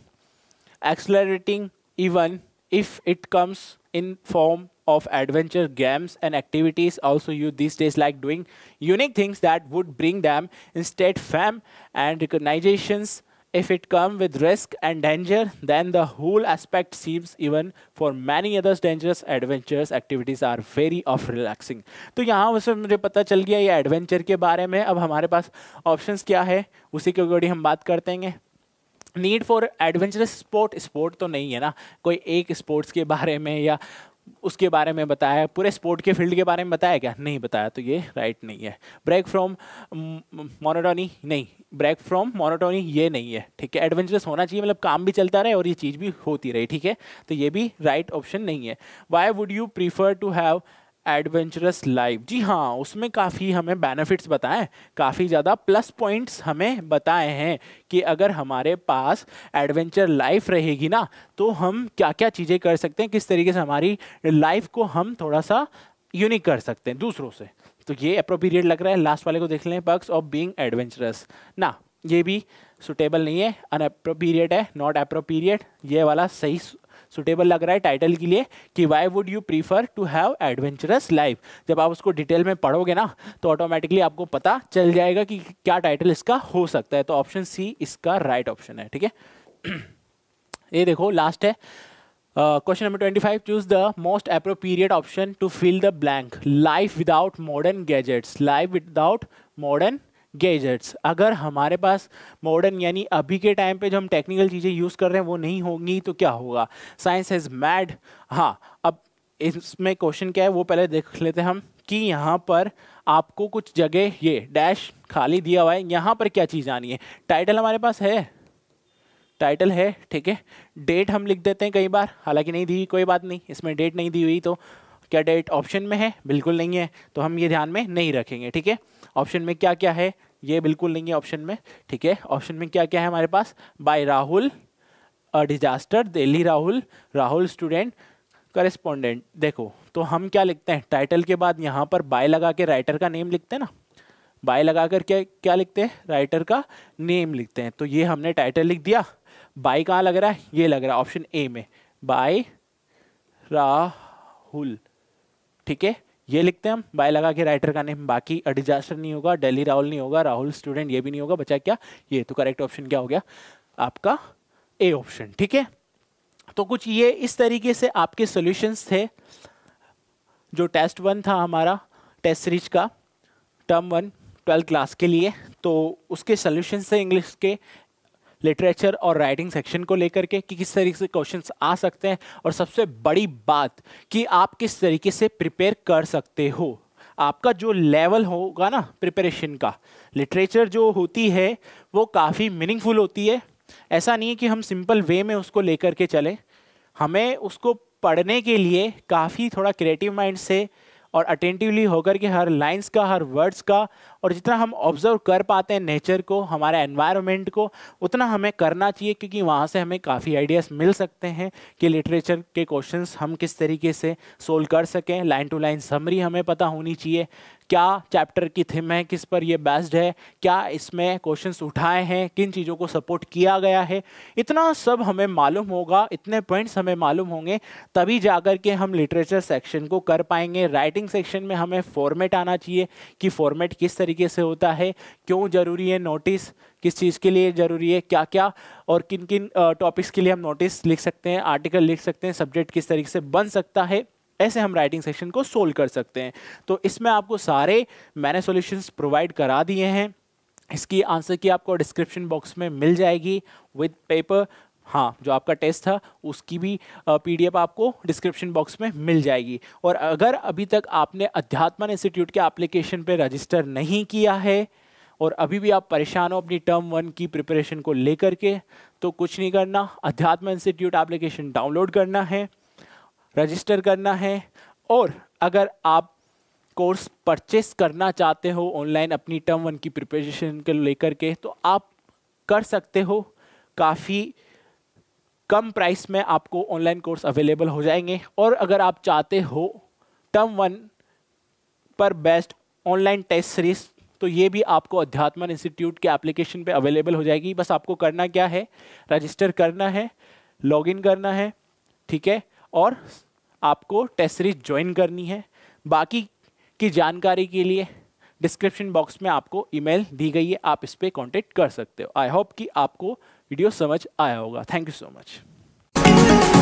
accelerating even if it comes in form of adventure games and activities also you these days like doing unique things that would bring them instead fame and recognitions if it come with risk and danger then the whole aspect seems even for many others dangerous adventures activities are very of relaxing to yahan usse mujhe pata chal gaya ye adventure ke bare mein ab hamare paas options kya hai usi ke according hum baat karte hain need for adventurous sport sport तो नहीं है ना कोई एक sports के बारे में या उसके बारे में बताया पूरे स्पोर्ट के फील्ड के बारे में बताया क्या नहीं बताया तो ये राइट नहीं है ब्रेक फ्रॉम मोनोटोनी नहीं ब्रेक फ्रॉम मोनोटोनी ये नहीं है ठीक है एडवेंचरस होना चाहिए मतलब काम भी चलता रहे और ये चीज़ भी होती रही ठीक है तो ये भी राइट right ऑप्शन नहीं है why would you prefer to have adventurous life जी हाँ उसमें काफ़ी हमें बेनिफिट्स बताएं काफ़ी ज़्यादा प्लस पॉइंट्स हमें बताए हैं कि अगर हमारे पास एडवेंचर लाइफ रहेगी ना तो हम क्या क्या चीज़ें कर सकते हैं किस तरीके से हमारी लाइफ को हम थोड़ा सा यूनिक कर सकते हैं दूसरों से तो ये अप्रोप्रिएट लग रहा है लास्ट वाले को देख लें पक्स ऑफ बींग एडवेंचरस ना ये भी सुटेबल नहीं है अनअप्रोपीरिएट है नॉट अप्रोप्रिएट ये वाला सही सुटेबल लग रहा है टाइटल के लिए कि why would you prefer to have adventurous life जब आप उसको डिटेल में पढ़ोगे ना तो ऑटोमेटिकली आपको पता चल जाएगा कि क्या टाइटल इसका हो सकता है तो ऑप्शन सी इसका राइट right ऑप्शन है ठीक है (clears throat) ये देखो लास्ट है question number twenty five choose the most appropriate option to fill the blank life without modern gadgets life without modern gadgets अगर हमारे पास मॉडर्न यानी अभी के टाइम पे जो हम टेक्निकल चीज़ें यूज़ कर रहे हैं वो नहीं होंगी तो क्या होगा साइंस इज़ मैड हाँ अब इसमें क्वेश्चन क्या है वो पहले देख लेते हैं हम कि यहाँ पर आपको कुछ जगह ये डैश खाली दिया हुआ है यहाँ पर क्या चीज़ आनी है टाइटल हमारे पास है टाइटल है ठीक है डेट हम लिख देते हैं कई बार हालांकि नहीं दी हुई कोई बात नहीं इसमें डेट नहीं दी हुई तो क्या डेट ऑप्शन में है बिल्कुल नहीं है तो हम ये ध्यान में नहीं रखेंगे ठीक है ऑप्शन में क्या क्या है ये बिल्कुल नहीं है ऑप्शन में ठीक है ऑप्शन में क्या क्या है हमारे पास by Rahul a disaster Delhi Rahul Rahul student correspondent देखो तो हम क्या लिखते हैं टाइटल के बाद यहाँ पर बाय लगा के राइटर का नेम लिखते हैं ना बाय लगा कर क्या क्या लिखते हैं राइटर का नेम लिखते हैं तो ये हमने टाइटल लिख दिया बाय कहाँ लग रहा है ये लग रहा है ऑप्शन ए में बाय राहुल ठीक है ये लिखते हैं हम बाय लगा के राइटर का नेम बाकी अ डिजास्टर नहीं होगा डेली राहुल नहीं होगा राहुल स्टूडेंट ये भी नहीं होगा बचा क्या ये तो करेक्ट ऑप्शन क्या हो गया आपका ए ऑप्शन ठीक है तो कुछ ये इस तरीके से आपके सॉल्यूशंस थे जो टेस्ट वन था हमारा टेस्ट सीरीज का टर्म वन ट्वेल्थ क्लास के लिए तो उसके सॉल्यूशंस थे इंग्लिश के लिटरेचर और राइटिंग सेक्शन को लेकर के कि किस तरीके से क्वेश्चंस आ सकते हैं और सबसे बड़ी बात कि आप किस तरीके से प्रिपेयर कर सकते हो आपका जो लेवल होगा ना प्रिपरेशन का लिटरेचर जो होती है वो काफ़ी मीनिंगफुल होती है ऐसा नहीं है कि हम सिंपल वे में उसको लेकर के चलें हमें उसको पढ़ने के लिए काफ़ी थोड़ा क्रिएटिव माइंड से और अटेंटिवली होकर के हर लाइंस का हर वर्ड्स का और जितना हम ऑब्जर्व कर पाते हैं नेचर को हमारे एनवायरनमेंट को उतना हमें करना चाहिए क्योंकि वहाँ से हमें काफ़ी आइडियाज़ मिल सकते हैं कि लिटरेचर के क्वेश्चंस हम किस तरीके से सोल्व कर सकें लाइन टू लाइन समरी हमें पता होनी चाहिए क्या चैप्टर की थिम है किस पर ये बेस्ड है क्या इसमें क्वेश्चंस उठाए हैं किन चीज़ों को सपोर्ट किया गया है इतना सब हमें मालूम होगा इतने पॉइंट्स हमें मालूम होंगे तभी जा कर के हम लिटरेचर सेक्शन को कर पाएंगे राइटिंग सेक्शन में हमें फॉर्मेट आना चाहिए कि फॉर्मेट किस तरीके से होता है क्यों ज़रूरी है नोटिस किस चीज़ के लिए ज़रूरी है क्या क्या और किन किन टॉपिक्स के लिए हम नोटिस लिख सकते हैं आर्टिकल लिख सकते हैं सब्जेक्ट किस तरीके से बन सकता है ऐसे हम राइटिंग सेक्शन को सोल्व कर सकते हैं तो इसमें आपको सारे मैंने सॉल्यूशंस प्रोवाइड करा दिए हैं इसकी आंसर की आपको डिस्क्रिप्शन बॉक्स में मिल जाएगी विद पेपर हाँ जो आपका टेस्ट था उसकी भी पीडीएफ आपको डिस्क्रिप्शन बॉक्स में मिल जाएगी और अगर अभी तक आपने अध्यात्मन इंस्टीट्यूट के एप्लीकेशन पे रजिस्टर नहीं किया है और अभी भी आप परेशान हो अपनी टर्म वन की प्रिपरेशन को लेकर के तो कुछ नहीं करना अध्यात्म इंस्टीट्यूट एप्लीकेशन डाउनलोड करना है रजिस्टर करना है और अगर आप कोर्स परचेस करना चाहते हो ऑनलाइन अपनी टर्म वन की प्रिपरेशन को लेकर के तो आप कर सकते हो काफ़ी कम प्राइस में आपको ऑनलाइन कोर्स अवेलेबल हो जाएंगे और अगर आप चाहते हो टर्म वन पर बेस्ट ऑनलाइन टेस्ट सीरीज तो ये भी आपको अध्यात्मन इंस्टीट्यूट के एप्लीकेशन पे अवेलेबल हो जाएगी बस आपको करना क्या है रजिस्टर करना है लॉगिन करना है ठीक है और आपको टेस्ट सीरीज ज्वाइन करनी है बाकी की जानकारी के लिए डिस्क्रिप्शन बॉक्स में आपको ईमेल दी गई है आप इस पर कॉन्टेक्ट कर सकते हो आई होप कि आपको वीडियो समझ आया होगा थैंक यू सो मच